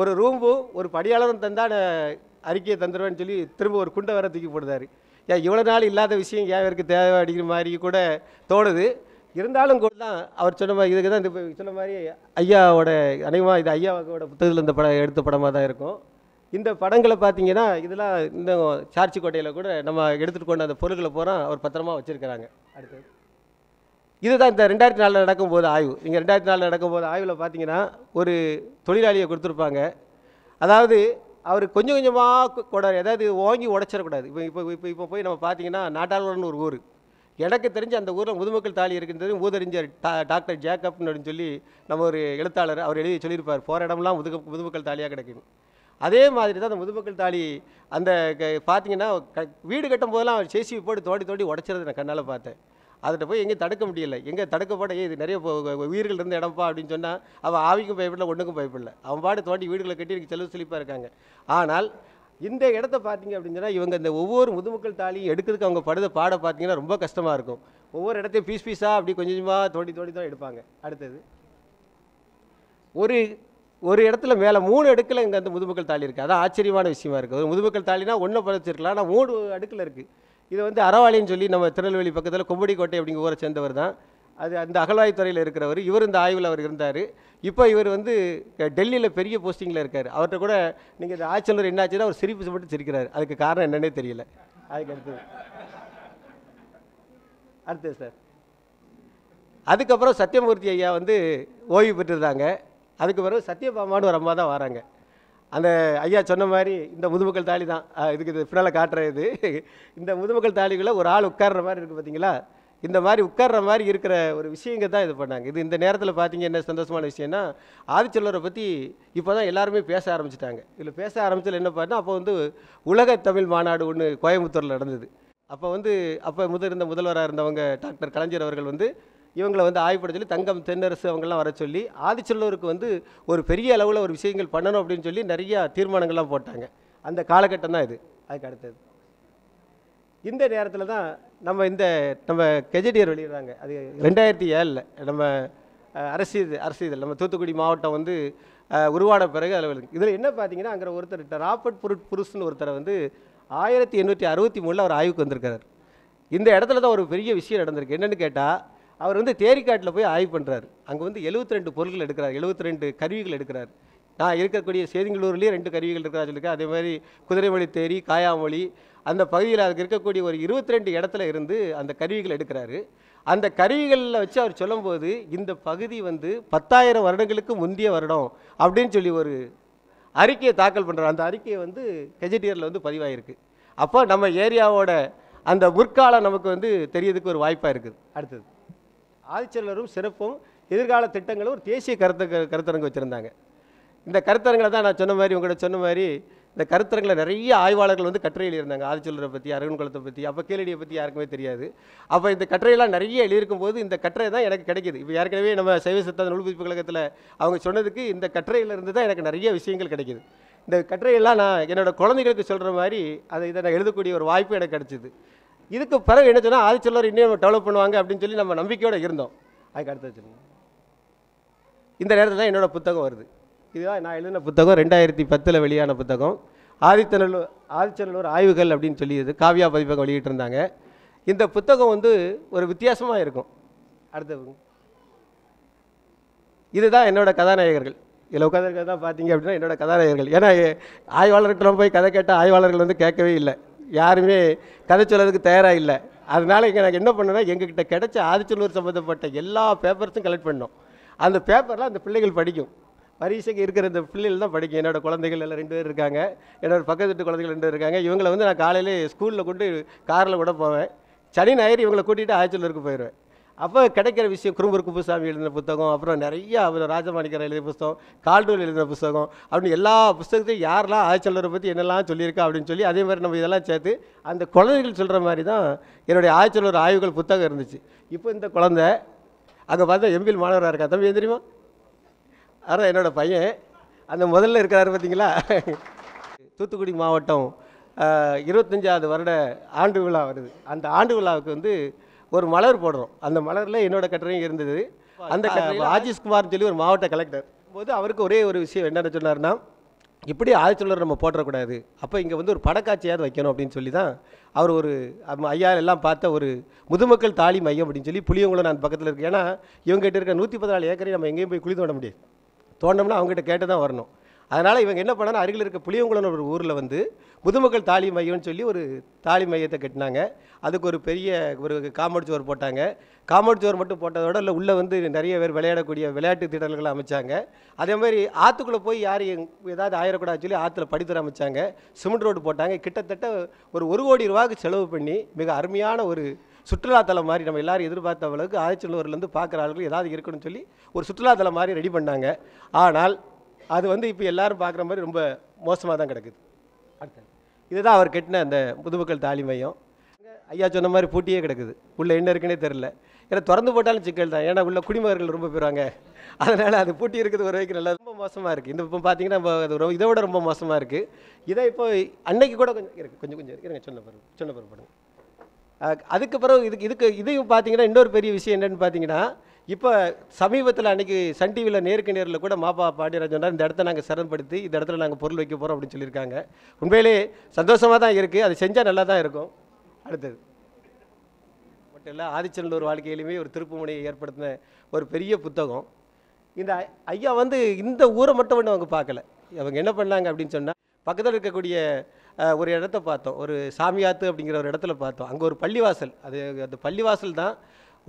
ஒரு ரூம்பும் ஒரு பணியாளரும் தந்தால் அறிக்கையை தந்துடுவேன்னு சொல்லி திரும்ப ஒரு குண்டை வர தூக்கி போடுறாரு ஏன் இவ்வளோ நாள் இல்லாத விஷயம் ஏன் இவருக்கு தேவை அடிக்கிற மாதிரி கூட தோணுது இருந்தாலும் கூட தான் அவர் சொன்ன மாதிரி இதுக்கு தான் இந்த சொன்ன மாதிரி ஐயாவோட அநேகமாக இது ஐயாவோட புத்தகத்தில் இந்த படம் எடுத்த படமாக தான் இருக்கும் இந்த படங்களை பார்த்தீங்கன்னா இதெல்லாம் இந்த சார்ச்சி கோட்டையில் கூட நம்ம எடுத்துகிட்டு கொண்ட அந்த பொருட்களை போகிறோம் அவர் பத்திரமா வச்சுருக்கிறாங்க அடுத்தது இதுதான் இந்த ரெண்டாயிரத்தி நாலில் நடக்கும்போது ஆய்வு நீங்கள் ரெண்டாயிரத்தி நாலில் நடக்கும்போது ஆய்வில் பார்த்தீங்கன்னா ஒரு தொழிலாளியை கொடுத்துருப்பாங்க அதாவது அவர் கொஞ்சம் கொஞ்சமாக கூடாது ஏதாவது ஓங்கி உடச்சிடக்கூடாது இப்போ இப்போ இப்போ இப்போ போய் நம்ம பார்த்தீங்கன்னா நாட்டாளூர்னு ஒரு ஊர் எனக்கு தெரிஞ்ச அந்த ஊரில் முதுமக்கள் தாலி இருக்கின்றது ஊதறிஞர் டா டாக்டர் ஜேக்கப்னு சொல்லி நம்ம ஒரு எழுத்தாளர் அவர் எழுதி சொல்லியிருப்பார் போகிற இடம்லாம் முதுக முதுமக்கள் தாலியாக கிடைக்கும் அதே மாதிரி தான் அந்த முதுமக்கள் தாலி அந்த க பார்த்தீங்கன்னா க வீடு கட்டும் போதெல்லாம் அவர் சேசி போட்டு தோண்டி தோண்டி உடச்சிறது நான் கண்ணால் பார்த்தேன் அதில் போய் எங்கேயும் தடுக்க முடியல எங்கே தடுக்க போட இது நிறைய உயிர்கள் இருந்த இடம்ப்பா அப்படின்னு சொன்னால் அவன் ஆவிக்கும் பயப்படல ஒன்றுக்கும் பயப்படல அவன் பாடு தோண்டி வீடுகளை கட்டி எனக்கு செலவு செழிப்பாக இருக்காங்க ஆனால் இந்த இடத்த பார்த்தீங்க அப்படின்னு சொன்னால் இவங்க இந்த ஒவ்வொரு முதுமக்கள் தாலியும் எடுக்கிறதுக்கு அவங்க படுத பாட பார்த்தீங்கன்னா ரொம்ப கஷ்டமாக இருக்கும் ஒவ்வொரு இடத்தையும் பீஸ் பீஸாக அப்படி கொஞ்சம் கொஞ்சமாக தோண்டி தோண்டி தான் எடுப்பாங்க அடுத்தது ஒரு ஒரு இடத்துல மேலே மூணு அடுக்கில் இங்கே அந்த முதுமக்கள் தாலி இருக்குது அதான் ஆச்சரியமான விஷயமா இருக்குது ஒரு முதுமக்கள் தாலினா ஒன்றை பதச்சிருக்கலாம் ஆனால் மூணு அடுக்கில் இருக்குது இது வந்து அறவாளின்னு சொல்லி நம்ம திருநெல்வேலி பக்கத்தில் கொம்படிக்கோட்டை அப்படிங்க ஊரை சேர்ந்தவர் தான் அது அந்த அகழ்வாய்த்துறையில் இருக்கிறவர் இவர் இந்த ஆய்வில் அவர் இருந்தார் இப்போ இவர் வந்து டெல்லியில் பெரிய போஸ்டிங்கில் இருக்கார் அவர்கிட்ட கூட நீங்கள் இந்த என்ன என்னாச்சுன்னா அவர் சிரிப்பு மட்டும் சிரிக்கிறார் அதுக்கு காரணம் என்னன்னே தெரியல அதுக்கு அடுத்தது அடுத்தது சார் அதுக்கப்புறம் சத்தியமூர்த்தி ஐயா வந்து ஓய்வு பெற்றிருந்தாங்க அதுக்கு பிறகு ஒரு அம்மா தான் வராங்க அந்த ஐயா சொன்ன மாதிரி இந்த முதுமக்கள் தாலி தான் இதுக்கு இது பின்னால் காட்டுற இது இந்த முதுமக்கள் தாலிக்குள்ளே ஒரு ஆள் உட்கார்ற மாதிரி இருக்குது பார்த்தீங்களா இந்த மாதிரி உட்கார்ற மாதிரி இருக்கிற ஒரு விஷயங்க தான் இது பண்ணாங்க இது இந்த நேரத்தில் பார்த்தீங்க என்ன சந்தோஷமான விஷயம்னா ஆதிச்சொல்லரை பற்றி இப்போ தான் எல்லாருமே பேச ஆரம்பிச்சிட்டாங்க இதில் பேச ஆரம்பிச்சதில் என்ன பார்த்தா அப்போ வந்து உலக தமிழ் மாநாடு ஒன்று கோயம்புத்தூரில் நடந்தது அப்போ வந்து அப்போ முதல் இருந்த முதல்வராக இருந்தவங்க டாக்டர் கலைஞர் அவர்கள் வந்து இவங்களை வந்து ஆய்வுப்பட சொல்லி தங்கம் தென்னரசு அவங்கெல்லாம் வர சொல்லி ஆதிச்சல்லூருக்கு வந்து ஒரு பெரிய அளவில் ஒரு விஷயங்கள் பண்ணணும் அப்படின்னு சொல்லி நிறையா தீர்மானங்கள்லாம் போட்டாங்க அந்த காலகட்டம் தான் இது அதுக்கு அடுத்தது இந்த நேரத்தில் தான் நம்ம இந்த நம்ம கெஜடியர் வெளியிடுறாங்க அது ரெண்டாயிரத்தி ஏழில் நம்ம அரசு அரசு இதில் நம்ம தூத்துக்குடி மாவட்டம் வந்து உருவான பிறகு அளவில் இதில் என்ன பார்த்தீங்கன்னா அங்கே ஒருத்தர் ராபர்ட் புருட் புருஷ்னு ஒருத்தரை வந்து ஆயிரத்தி எண்ணூற்றி அறுபத்தி மூணில் அவர் ஆய்வுக்கு வந்திருக்கிறார் இந்த இடத்துல தான் ஒரு பெரிய விஷயம் நடந்திருக்கு என்னென்னு கேட்டால் அவர் வந்து தேரிக்காட்டில் போய் ஆய்வு பண்ணுறாரு அங்கே வந்து எழுபத்தி ரெண்டு பொருள்கள் எடுக்கிறார் எழுபத்தி ரெண்டு கருவிகள் எடுக்கிறார் நான் இருக்கக்கூடிய சேதிங்களூர்லேயே ரெண்டு கருவிகள் இருக்கிறா சொல்லியிருக்கேன் அதே மாதிரி குதிரைமொழி தேரி காயாமொழி அந்த பகுதியில் அதுக்கு இருக்கக்கூடிய ஒரு இருபத்தி ரெண்டு இடத்துல இருந்து அந்த கருவிகள் எடுக்கிறாரு அந்த கருவிகளில் வச்சு அவர் சொல்லும்போது இந்த பகுதி வந்து பத்தாயிரம் வருடங்களுக்கு முந்தைய வருடம் அப்படின்னு சொல்லி ஒரு அறிக்கையை தாக்கல் பண்ணுறார் அந்த அறிக்கையை வந்து கெஜிடியரில் வந்து பதிவாயிருக்கு அப்போ நம்ம ஏரியாவோட அந்த முற்காலம் நமக்கு வந்து தெரியறதுக்கு ஒரு வாய்ப்பாக இருக்குது அடுத்தது ஆட்சியாளரும் சிறப்பும் எதிர்கால திட்டங்களும் ஒரு தேசிய கருத்து கருத்தரங்கு வச்சுருந்தாங்க இந்த கருத்தரங்களை தான் நான் சொன்ன மாதிரி உங்கள்கிட்ட சொன்ன மாதிரி இந்த கருத்தரங்களை நிறைய ஆய்வாளர்கள் வந்து கட்டுரையில் இருந்தாங்க ஆதிச்சொல்லரை பற்றி அருகன் குளத்தை பற்றி அப்போ கேளடியை பற்றி யாருக்குமே தெரியாது அப்போ இந்த கட்டுரையெல்லாம் நிறைய எழுதியிருக்கும் போது இந்த கட்டுரை தான் எனக்கு கிடைக்கிது இப்போ ஏற்கனவே நம்ம சைவ சித்தாந்த நூல்பிப்பு கழகத்தில் அவங்க சொன்னதுக்கு இந்த கட்டுரையிலிருந்து தான் எனக்கு நிறைய விஷயங்கள் கிடைக்கிது இந்த கட்டுரையெல்லாம் நான் என்னோடய குழந்தைகளுக்கு சொல்கிற மாதிரி அதை இதை நான் எழுதக்கூடிய ஒரு வாய்ப்பு எனக்கு கிடச்சிது இதுக்கு பிறகு என்ன சொன்னால் ஆதிச்சொல்லர் இன்னும் டெவலப் பண்ணுவாங்க அப்படின்னு சொல்லி நம்ம நம்பிக்கையோடு இருந்தோம் அதுக்கு அடுத்து வச்சுருங்க இந்த நேரத்தில் தான் என்னோடய புத்தகம் வருது இதுதான் நான் எழுதின புத்தகம் ரெண்டாயிரத்தி பத்தில் வெளியான புத்தகம் ஆதித்தநல்லூர் ஆதிச்சநல்லூர் ஆய்வுகள் அப்படின்னு சொல்லி இது காவியா பதிப்பகம் வெளியிட்டிருந்தாங்க இந்த புத்தகம் வந்து ஒரு வித்தியாசமாக இருக்கும் அடுத்தது இதுதான் என்னோடய கதாநாயகர்கள் இதில் உட்காந்துருக்கிறதா பார்த்தீங்க அப்படின்னா என்னோடய கதாநாயகர்கள் ஏன்னா ஆய்வாளர்கிட்ட போய் கதை கேட்டால் ஆய்வாளர்கள் வந்து கேட்கவே இல்லை யாருமே கதை சொல்கிறதுக்கு தயாராக இல்லை அதனால் இங்கே நாங்கள் என்ன பண்ணோன்னா எங்ககிட்ட கிடச்ச ஆதிச்சலூர் சம்மந்தப்பட்ட எல்லா பேப்பர்ஸும் கலெக்ட் பண்ணோம் அந்த பேப்பரில் அந்த பிள்ளைகள் படிக்கும் பரீட்சைக்கு இருக்கிற இந்த பிள்ளைகள் தான் படிக்கும் என்னோடய குழந்தைகள் எல்லாம் ரெண்டு பேர் இருக்காங்க என்னோடய பக்கத்து வீட்டு குழந்தைகள் ரெண்டு பேர் இருக்காங்க இவங்களை வந்து நான் காலையில் ஸ்கூலில் கொண்டு காரில் கூட போவேன் சனி ஞாயிறு இவங்களை கூட்டிகிட்டு ஆதிச்சலூருக்கு போயிடுவேன் அப்போ கிடைக்கிற விஷயம் குறும்புரு குப்புசாமி எழுதின புத்தகம் அப்புறம் நிறைய அவர் ராஜமாணிக்கர் எழுதிய புத்தகம் கால்டூர் எழுதின புத்தகம் அப்படின்னு எல்லா புத்தகத்தையும் யாரெல்லாம் ஆய்ச்சலரை பற்றி என்னெல்லாம் சொல்லியிருக்கா அப்படின்னு சொல்லி அதே மாதிரி நம்ம இதெல்லாம் சேர்த்து அந்த குழந்தைகள் சொல்கிற மாதிரி தான் என்னுடைய ஆய்ச்சலர் ஆய்வுகள் புத்தகம் இருந்துச்சு இப்போ இந்த குழந்த அங்கே பார்த்தா எம்பில் மாணவராக இருக்கா தம்பி எந்திரிமா அதான் என்னோடய பையன் அந்த முதல்ல இருக்கிறாரு பார்த்தீங்களா தூத்துக்குடி மாவட்டம் இருபத்தஞ்சாவது வருட ஆண்டு விழா வருது அந்த ஆண்டு விழாவுக்கு வந்து ஒரு மலர் போடுறோம் அந்த மலரில் என்னோட கட்டுரையும் இருந்தது அந்த ராஜேஷ்குமார்னு சொல்லி ஒரு மாவட்ட கலெக்டர் போது அவருக்கு ஒரே ஒரு விஷயம் என்னென்ன சொன்னார்னா இப்படி ஆதிச்சொல்லர் நம்ம போட்டக்கூடாது அப்போ இங்கே வந்து ஒரு படக்காட்சியாவது வைக்கணும் அப்படின்னு சொல்லி தான் அவர் ஒரு ஐயா எல்லாம் பார்த்த ஒரு முதுமக்கள் தாலி மையம் அப்படின்னு சொல்லி புளியங்குளம் நான் பக்கத்தில் இருக்கேன் ஏன்னா இவங்ககிட்ட இருக்க நூற்றி பதினாலு ஏக்கரை நம்ம எங்கேயும் போய் குளி தோண்ட முடியாது தோண்டோம்னா அவங்ககிட்ட கேட்டு தான் வரணும் அதனால் இவங்க என்ன பண்ணால் அருகில் இருக்க புளியங்குளம் ஒரு ஊரில் வந்து முதுமக்கள் தாலி மையம்னு சொல்லி ஒரு தாலி மையத்தை கட்டினாங்க அதுக்கு ஒரு பெரிய ஒரு காமெடி சோர் போட்டாங்க காமெடி சோர் மட்டும் போட்டதோட இல்லை உள்ளே வந்து நிறைய பேர் விளையாடக்கூடிய விளையாட்டு திடல்களை அமைச்சாங்க அதே மாதிரி ஆற்றுக்குள்ளே போய் யார் ஏதாவது ஆயிரக்கூடாது சொல்லி ஆற்றுல படித்துற அமைச்சாங்க சிமெண்ட் ரோடு போட்டாங்க கிட்டத்தட்ட ஒரு ஒரு கோடி ரூபாய்க்கு செலவு பண்ணி மிக அருமையான ஒரு சுற்றுலாத்தலம் மாதிரி நம்ம எல்லாரும் எதிர்பார்த்த அளவுக்கு ஆயச்சலூர்லேருந்து பார்க்குற ஆளுக்கு ஏதாவது இருக்கணும்னு சொல்லி ஒரு சுற்றுலாத்தலம் மாதிரி ரெடி பண்ணாங்க ஆனால் அது வந்து இப்போ எல்லாரும் பார்க்குற மாதிரி ரொம்ப மோசமாக தான் கிடக்குது இதுதான் அவர் கட்டின அந்த புதுமக்கள் தாலி மையம் ஐயா சொன்ன மாதிரி பூட்டியே கிடக்குது உள்ளே என்ன இருக்குன்னே தெரில ஏன்னா திறந்து போட்டாலும் சிக்கல் தான் ஏன்னா உள்ள குடிமகர்கள் ரொம்ப போயிடுவாங்க அதனால் அது பூட்டி இருக்கிறது ஒரு வரைக்கும் நல்லா ரொம்ப மோசமாக இருக்குது இந்த இப்போ பார்த்தீங்கன்னா அது இதை விட ரொம்ப மோசமாக இருக்குது இதை இப்போ அன்னைக்கு கூட கொஞ்சம் இருக்கு கொஞ்சம் கொஞ்சம் இருங்க சொன்ன பிறகு சொன்ன பிறகு அதுக்கப்புறம் இதுக்கு இதுக்கு இதையும் பார்த்தீங்கன்னா இன்னொரு பெரிய விஷயம் என்னென்னு பார்த்தீங்கன்னா இப்போ சமீபத்தில் அன்றைக்கி சன் டிவியில் நேருக்கு நேரில் கூட மாப்பா பாண்டியராஜன் இந்த இடத்த நாங்கள் சிரமப்படுத்தி இந்த இடத்துல நாங்கள் பொருள் வைக்க போகிறோம் அப்படின்னு சொல்லியிருக்காங்க உண்மையிலே சந்தோஷமாக தான் இருக்குது அது செஞ்சால் நல்லா தான் இருக்கும் அடுத்தது மட்டும் இல்லை ஆதிச்சநல்லூர் வாழ்க்கையிலுமே ஒரு திருப்புமுனையை ஏற்படுத்தின ஒரு பெரிய புத்தகம் இந்த ஐயா வந்து இந்த ஊரை மட்டும் ஒன்று அவங்க பார்க்கல அவங்க என்ன பண்ணாங்க அப்படின்னு சொன்னால் பக்கத்தில் இருக்கக்கூடிய ஒரு இடத்த பார்த்தோம் ஒரு சாமியாத்து அப்படிங்கிற ஒரு இடத்துல பார்த்தோம் அங்கே ஒரு பள்ளிவாசல் அது அந்த பள்ளிவாசல் தான்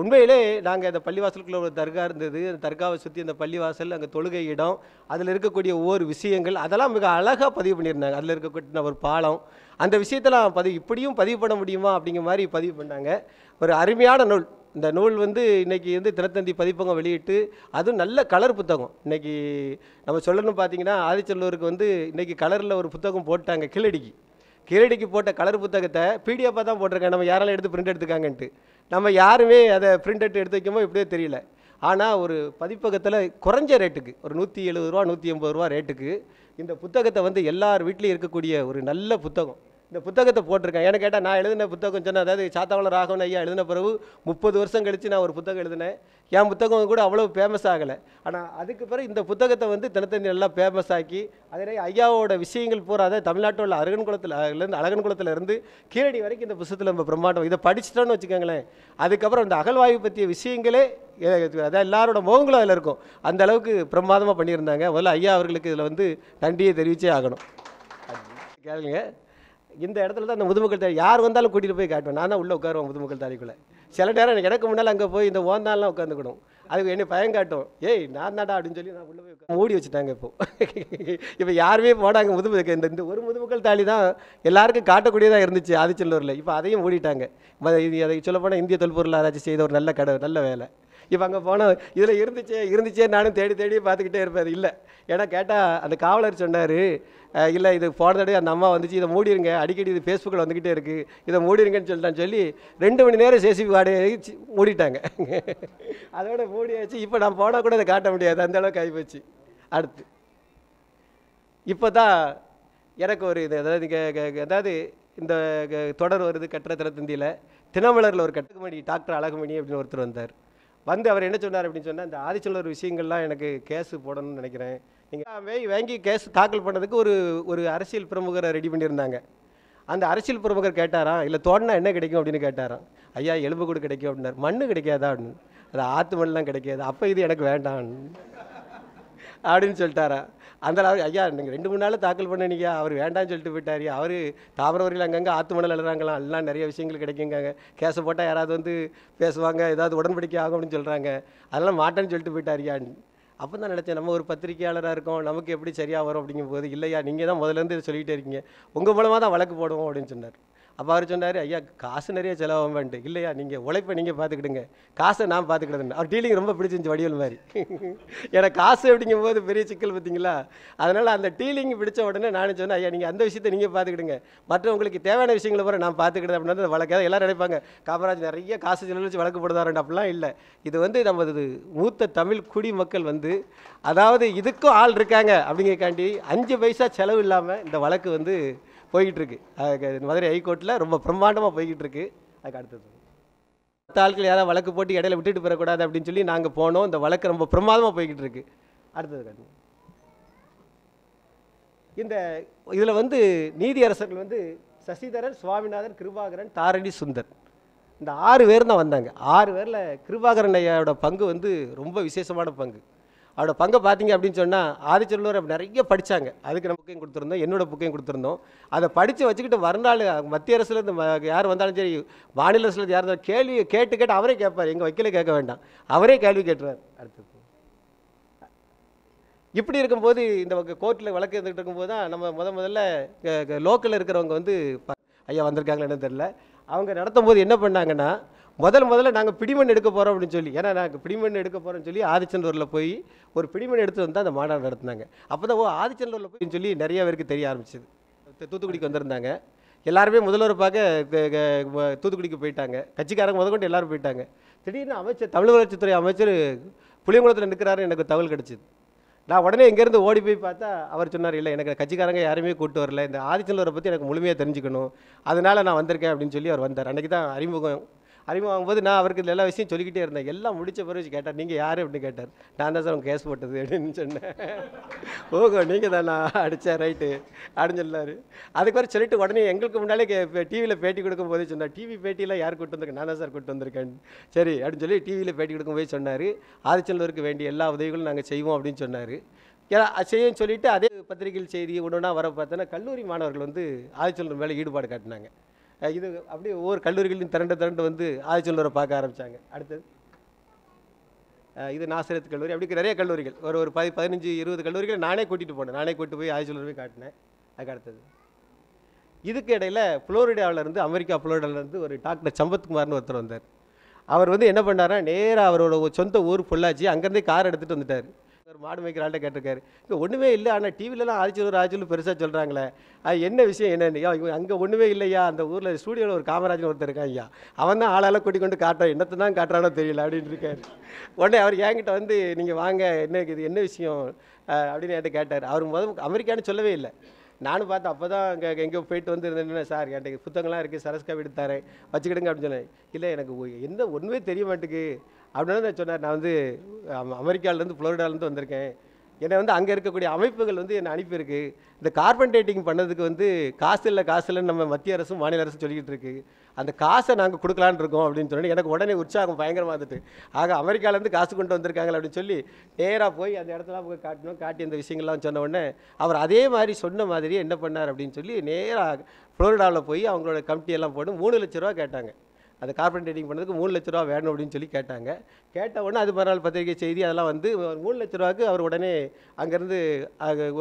உண்மையிலே நாங்கள் அந்த பள்ளிவாசலுக்குள்ளே ஒரு தர்கா இருந்தது அந்த தர்காவை சுற்றி அந்த பள்ளிவாசல் அங்கே தொழுகை இடம் அதில் இருக்கக்கூடிய ஒவ்வொரு விஷயங்கள் அதெல்லாம் மிக அழகாக பதிவு பண்ணியிருந்தாங்க அதில் இருக்கக்கூடிய ஒரு பாலம் அந்த விஷயத்தெல்லாம் பதிவு இப்படியும் பதிவு பண்ண முடியுமா அப்படிங்கிற மாதிரி பதிவு பண்ணாங்க ஒரு அருமையான நூல் இந்த நூல் வந்து இன்றைக்கி வந்து தினத்தந்தி பதிப்பகம் வெளியிட்டு அதுவும் நல்ல கலர் புத்தகம் இன்றைக்கி நம்ம சொல்லணும்னு பார்த்தீங்கன்னா ஆதிச்செல்லூருக்கு வந்து இன்றைக்கி கலரில் ஒரு புத்தகம் போட்டாங்க கீழடிக்கு கீழடிக்கு போட்ட கலர் புத்தகத்தை பிடிஎஃபாக தான் போட்டிருக்காங்க நம்ம யாராலும் எடுத்து பிரிண்ட் எடுத்துக்காங்கன்ட்டு நம்ம யாருமே அதை பிரிண்ட் அவுட் எடுத்து வைக்கமோ இப்படியே தெரியல ஆனால் ஒரு பதிப்பகத்தில் குறைஞ்ச ரேட்டுக்கு ஒரு நூற்றி எழுபது ரூபா நூற்றி எண்பது ரூபா ரேட்டுக்கு இந்த புத்தகத்தை வந்து எல்லார் வீட்லேயும் இருக்கக்கூடிய ஒரு நல்ல புத்தகம் இந்த புத்தகத்தை போட்டிருக்கேன் ஏன்னு கேட்டால் நான் எழுதின புத்தகம் சொன்னால் அதாவது சாத்தாவளர் ராகவன் ஐயா எழுதின பிறகு முப்பது வருஷம் கழித்து நான் ஒரு புத்தகம் எழுதினேன் என் புத்தகம் கூட அவ்வளோ ஃபேமஸ் ஆகலை ஆனால் அதுக்கு பிறகு இந்த புத்தகத்தை வந்து தினத்தந்தி நல்லா ஃபேமஸ் ஆக்கி அதே ஐயாவோட விஷயங்கள் பூரா தமிழ்நாட்டில் உள்ள இருந்து அழகன்குளத்தில் இருந்து கீழடி வரைக்கும் இந்த புத்தகத்தில் நம்ம பிரம்மாண்டம் இதை படிச்சிட்டோன்னு வச்சுக்கோங்களேன் அதுக்கப்புறம் இந்த அகழ்வாய்வு பற்றிய விஷயங்களே அதான் எல்லாரோட முகங்களும் அதில் இருக்கும் அந்த அளவுக்கு பிரமாதமாக பண்ணியிருந்தாங்க முதல்ல ஐயா அவர்களுக்கு இதில் வந்து நன்றியை தெரிவிச்சே ஆகணும் கேளுங்க இந்த இடத்துல தான் அந்த முதுமக்கள் தாடி யார் வந்தாலும் கூட்டிகிட்டு போய் காட்டுவேன் நான் தான் உள்ளே உட்காருவேன் முதுமக்கள் தாடிக்குள்ளே சில நேரம் எனக்கு எனக்கு முன்னால் அங்கே போய் இந்த ஓந்தாலெலாம் உட்காந்துக்கணும் அதுக்கு என்ன பயம் காட்டும் ஏய் நான் தாடா அப்படின்னு சொல்லி நான் உள்ளே போய் மூடி வச்சுட்டாங்க இப்போது இப்போ <laughs> யாருமே போடாங்க முதுமக்கள் இந்த இந்த ஒரு முதுமக்கள் தாலி தான் எல்லாருக்கும் காட்டக்கூடியதாக இருந்துச்சு ஆதிச்சல்லூரில் இப்போ அதையும் மூடிட்டாங்க அதை சொல்லப்போனால் இந்திய தொல்பொருள் ஆராய்ச்சி செய்த ஒரு நல்ல கடை நல்ல வேலை இப்போ அங்கே போனால் இதில் இருந்துச்சே இருந்துச்சே நானும் தேடி தேடி பார்த்துக்கிட்டே இருப்பேன் இல்லை ஏன்னா கேட்டால் அந்த காவலர் சொன்னார் இல்லை இது போன தடவை அந்த அம்மா வந்துச்சு இதை மூடிருங்க அடிக்கடி இது ஃபேஸ்புக்கில் வந்துக்கிட்டே இருக்குது இதை மூடிருங்கன்னு சொல்லிட்டான்னு சொல்லி ரெண்டு மணி நேரம் சேசிபி வாடகை மூடிட்டாங்க அதோட மூடியாச்சு இப்போ நான் போனால் கூட இதை காட்ட முடியாது அந்த அளவுக்கு ஆகிப்போச்சு அடுத்து இப்போ தான் எனக்கு ஒரு இது அதாவது அதாவது இந்த தொடர் வருது கட்டுற தந்தியில் தினமலரில் ஒரு கட்டுமணி டாக்டர் அழகுமணி அப்படின்னு ஒருத்தர் வந்தார் வந்து அவர் என்ன சொன்னார் அப்படின்னு சொன்னால் இந்த ஆதிச்சலர் விஷயங்கள்லாம் எனக்கு கேஸு போடணும்னு நினைக்கிறேன் நீங்கள் வாங்கி கேஸ் தாக்கல் பண்ணதுக்கு ஒரு ஒரு அரசியல் பிரமுகரை ரெடி பண்ணியிருந்தாங்க அந்த அரசியல் பிரமுகர் கேட்டாராம் இல்லை தோட்டினா என்ன கிடைக்கும் அப்படின்னு கேட்டாராம் ஐயா எலும்பு கூட கிடைக்கும் அப்படின்னார் மண்ணு கிடைக்காதா அப்படின்னு அது ஆற்று மண்ணெலாம் கிடைக்காது அப்போ இது எனக்கு வேண்டாம் அப்படின்னு சொல்லிட்டாரா அந்த அளவு ஐயா நீங்கள் ரெண்டு மூணு நாள் தாக்கல் பண்ணினீங்க அவர் வேண்டாம்னு சொல்லிட்டு போயிட்டார் அவர் தாமிரவரியில் அங்கங்கே ஆற்று மணல் எழுறாங்களாம் எல்லாம் நிறைய விஷயங்கள் கிடைக்குங்க கேஸை போட்டால் யாராவது வந்து பேசுவாங்க ஏதாவது உடன்படிக்கை ஆகும்னு சொல்கிறாங்க அதெல்லாம் மாட்டேன்னு சொல்லிட்டு போயிட்டாரியான்னு அப்போ தான் நினச்சேன் நம்ம ஒரு பத்திரிகையாளராக இருக்கோம் நமக்கு எப்படி சரியாக வரும் அப்படிங்கும்போது இல்லையா நீங்கள் தான் முதலேருந்து சொல்லிகிட்டே இருக்கீங்க உங்கள் மூலமாக தான் வழக்கு போடுவோம் அப்படின்னு சொன்னார் அப்போ அவர் சொன்னார் ஐயா காசு நிறைய வேண்டு இல்லையா நீங்கள் உழைப்பை நீங்கள் பார்த்துக்கிடுங்க காசை நான் பார்த்துக்கிடுதுன்னு அவர் டீலிங் ரொம்ப பிடிச்சிருந்துச்சு வடிவல் மாதிரி ஏன்னா <laughs> காசு அப்படிங்கும் போது பெரிய சிக்கல் பார்த்தீங்களா அதனால் அந்த டீலிங் பிடிச்ச உடனே நானும் சொன்னேன் ஐயா நீங்கள் அந்த விஷயத்தை நீங்கள் பார்த்துக்கிடுங்க மற்றவங்களுக்கு தேவையான விஷயங்களை பூரா நான் பார்த்துக்கிடுது அப்படின்னு வழக்கு எல்லோரும் நினைப்பாங்க காமராஜ் நிறைய காசு செலவழிச்சு வழக்கு போடுதாரு அப்படிலாம் இல்லை இது வந்து நமது மூத்த தமிழ் குடிமக்கள் வந்து அதாவது இதுக்கும் ஆள் இருக்காங்க அப்படிங்கிறக்காண்டி அஞ்சு பைசா செலவு இல்லாமல் இந்த வழக்கு வந்து போய்கிட்டுருக்கு மதுரை ஹைகோர்ட்டில் ரொம்ப பிரம்மாண்டமாக போய்கிட்டுருக்கு அதுக்கு அடுத்தது மற்ற ஆட்கள் யாராவது வழக்கு போட்டு இடையில விட்டுட்டு பெறக்கூடாது அப்படின்னு சொல்லி நாங்கள் போனோம் இந்த வழக்கு ரொம்ப பிரமாதமாக போய்கிட்டு இருக்கு அடுத்தது கண்ணு இந்த இதில் வந்து நீதியரசர்கள் வந்து சசிதரன் சுவாமிநாதன் கிருபாகரன் தாரணி சுந்தர் இந்த ஆறு பேர் தான் வந்தாங்க ஆறு பேரில் கிருபாகரன் ஐயாவோட பங்கு வந்து ரொம்ப விசேஷமான பங்கு அவரோட பங்கை பார்த்தீங்க அப்படின்னு சொன்னால் ஆதிச்சொல்லூர் நிறைய படித்தாங்க அதுக்கு நம்ம புக்கையும் கொடுத்துருந்தோம் என்னோட புக்கையும் கொடுத்துருந்தோம் அதை படித்து வச்சுக்கிட்டு வருநாள் மத்திய அரசுலேருந்து யார் வந்தாலும் சரி மாநில அரசுலேருந்து யார் இருந்தாலும் கேள்வி கேட்டு கேட்டு அவரே கேட்பார் எங்கள் வக்கீல கேட்க வேண்டாம் அவரே கேள்வி கேட்டுவார் அடுத்தது இப்படி இருக்கும்போது இந்த கோர்ட்டில் வழக்கு இருந்துகிட்டு இருக்கும்போது தான் நம்ம முத முதல்ல லோக்கலில் இருக்கிறவங்க வந்து ஐயா வந்திருக்காங்களா என்ன தெரில அவங்க நடத்தும் போது என்ன பண்ணாங்கன்னா முதல் முதல்ல நாங்கள் பிடிமண் எடுக்க போகிறோம் அப்படின்னு சொல்லி ஏன்னா நாங்கள் பிடிமண் எடுக்க போகிறோம்னு சொல்லி ஆதிச்சந்தூரில் போய் ஒரு பிடிமண் எடுத்துகிட்டு வந்து அந்த மாடல் நடத்தினாங்க அப்போ தான் ஓ ஆதிச்சந்தூரில் போய் சொல்லி நிறைய பேருக்கு தெரிய ஆரம்பிச்சிது தூத்துக்குடிக்கு வந்திருந்தாங்க எல்லாருமே முதல்வர் பார்க்க தூத்துக்குடிக்கு போயிட்டாங்க கட்சிக்காரங்க முதற்கொண்டு எல்லோரும் போயிட்டாங்க திடீர்னு அமைச்சர் தமிழ் வளர்ச்சித்துறை அமைச்சர் புளியங்குளத்தில் நிற்கிறாரு எனக்கு தகவல் கிடச்சிது நான் உடனே இங்கேருந்து ஓடி போய் பார்த்தா அவர் சொன்னார் இல்லை எனக்கு கட்சிக்காரங்க யாருமே கூப்பிட்டு வரல இந்த ஆதிச்சந்தூரை பற்றி எனக்கு முழுமையாக தெரிஞ்சுக்கணும் அதனால் நான் வந்திருக்கேன் அப்படின்னு சொல்லி அவர் வந்தார் அன்றைக்கி தான் அறிமுகம் அறிமுகம் போது நான் அவருக்கு எல்லா விஷயம் சொல்லிக்கிட்டே இருந்தேன் எல்லாம் முடித்த பிறகு கேட்டார் நீங்கள் யார் அப்படின்னு கேட்டார் நான் தான் சார் உங்கள் கேஸ் போட்டது அப்படின்னு சொன்னேன் ஓகோ நீங்கள் தானா அடித்தேன் ரைட்டு அப்படின்னு சொல்லார் அதுக்கு வரை சொல்லிட்டு உடனே எங்களுக்கு முன்னாலே டிவியில் பேட்டி கொடுக்கும் போதே சொன்னார் டிவி பேட்டியெலாம் யார் கூட்டு வந்திருக்கேன் நான் தான் சார் கூட்டு வந்திருக்கேன் சரி அப்படின்னு சொல்லி டிவியில் பேட்டி கொடுக்கும் போய் சொன்னார் ஆதிச்சலூருக்கு வேண்டிய எல்லா உதவிகளும் நாங்கள் செய்வோம் அப்படின்னு சொன்னார் செய்யும் சொல்லிவிட்டு அதே பத்திரிகையில் செய்தி ஒன்று ஒன்றா வர பார்த்தோன்னா கல்லூரி மாணவர்கள் வந்து ஆதிச்சலூர் மேலே ஈடுபாடு காட்டினாங்க இது அப்படியே ஒவ்வொரு கல்லூரிகளையும் திரண்டு திரண்டு வந்து ஆதிச்சொல்லரை பார்க்க ஆரம்பித்தாங்க அடுத்தது இது நாசரத் கல்லூரி அப்படி நிறைய கல்லூரிகள் ஒரு ஒரு பதி பதினஞ்சு இருபது கல்லூரிகள் நானே கூட்டிகிட்டு போனேன் நானே கூட்டு போய் ஆதிச்சொல்லர் போய் காட்டினேன் அதுக்கு அடுத்தது இதுக்கு இடையில் ஃப்ளோரிடாவிலேருந்து அமெரிக்கா ஃப்ளோரிடாவிலேருந்து ஒரு டாக்டர் சம்பத்குமார்னு ஒருத்தர் வந்தார் அவர் வந்து என்ன பண்ணாரா நேராக அவரோட சொந்த ஊர் பொள்ளாச்சி அங்கேருந்தே கார் எடுத்துகிட்டு வந்துட்டார் ஒரு மாடு மேய்க்கிறாள்கிட்ட கேட்டிருக்காரு இப்போ ஒன்றுமே இல்லை ஆனால் டிவிலலாம் ஆதிச்சலூர் ஆதிச்சலூர் பெருசாக சொல்கிறாங்களே அது என்ன விஷயம் என்னன்னு ஐயா அங்கே ஒன்றுமே இல்லையா அந்த ஊரில் ஸ்டூடியோவில் ஒரு காமராஜன் ஒருத்தர் இருக்கான் ஐயா அவன் தான் ஆளால் கூட்டி கொண்டு காட்டுறான் என்னத்தை தான் காட்டுறானோ தெரியல அப்படின்னு இருக்காரு உடனே அவர் என்கிட்ட வந்து நீங்கள் வாங்க என்ன இது என்ன விஷயம் அப்படின்னு என்கிட்ட கேட்டார் அவர் முதல் அமெரிக்கான்னு சொல்லவே இல்லை நானும் பார்த்தேன் அப்போ தான் அங்கே எங்கே போயிட்டு வந்து இருந்தேன் சார் என்கிட்ட புத்தகங்கள்லாம் இருக்குது சரஸ்கா எடுத்தாரேன் வச்சுக்கிடுங்க அப்படின்னு சொன்னேன் இல்லை எனக்கு என்ன ஒன்றுமே தெரிய மாட்டேங்குது அப்படின்னு சொன்னார் நான் வந்து அமெரிக்காவிலேருந்து ஃப்ளோரிடாலேருந்து வந்திருக்கேன் என்னை வந்து அங்கே இருக்கக்கூடிய அமைப்புகள் வந்து என்னை அனுப்பியிருக்கு இந்த கார்பன் டேட்டிங் பண்ணதுக்கு வந்து காசு இல்லை காசு இல்லைன்னு நம்ம மத்திய அரசும் மாநில அரசும் சொல்லிக்கிட்டு இருக்கு அந்த காசை நாங்கள் கொடுக்கலான் இருக்கோம் அப்படின்னு சொன்னோன்னே எனக்கு உடனே உற்சாகம் பயங்கரமாக இருந்துட்டு ஆக அமெரிக்காவிலேருந்து காசு கொண்டு வந்திருக்காங்களே அப்படின்னு சொல்லி நேராக போய் அந்த இடத்துல போய் காட்டணும் காட்டி அந்த விஷயங்கள்லாம் சொன்ன உடனே அவர் அதே மாதிரி சொன்ன மாதிரியே என்ன பண்ணார் அப்படின்னு சொல்லி நேராக ஃப்ளோரிடாவில் போய் அவங்களோட கமிட்டியெல்லாம் போட்டு மூணு லட்ச ரூபா கேட்டாங்க அந்த கார்பன் டேட்டிங் பண்ணதுக்கு மூணு லட்ச ரூபா வேணும் அப்படின்னு சொல்லி கேட்டாங்க கேட்ட உடனே அது மறுநாள் பத்திரிகை செய்தி அதெல்லாம் வந்து மூணு லட்ச ரூபாவுக்கு அவர் உடனே அங்கேருந்து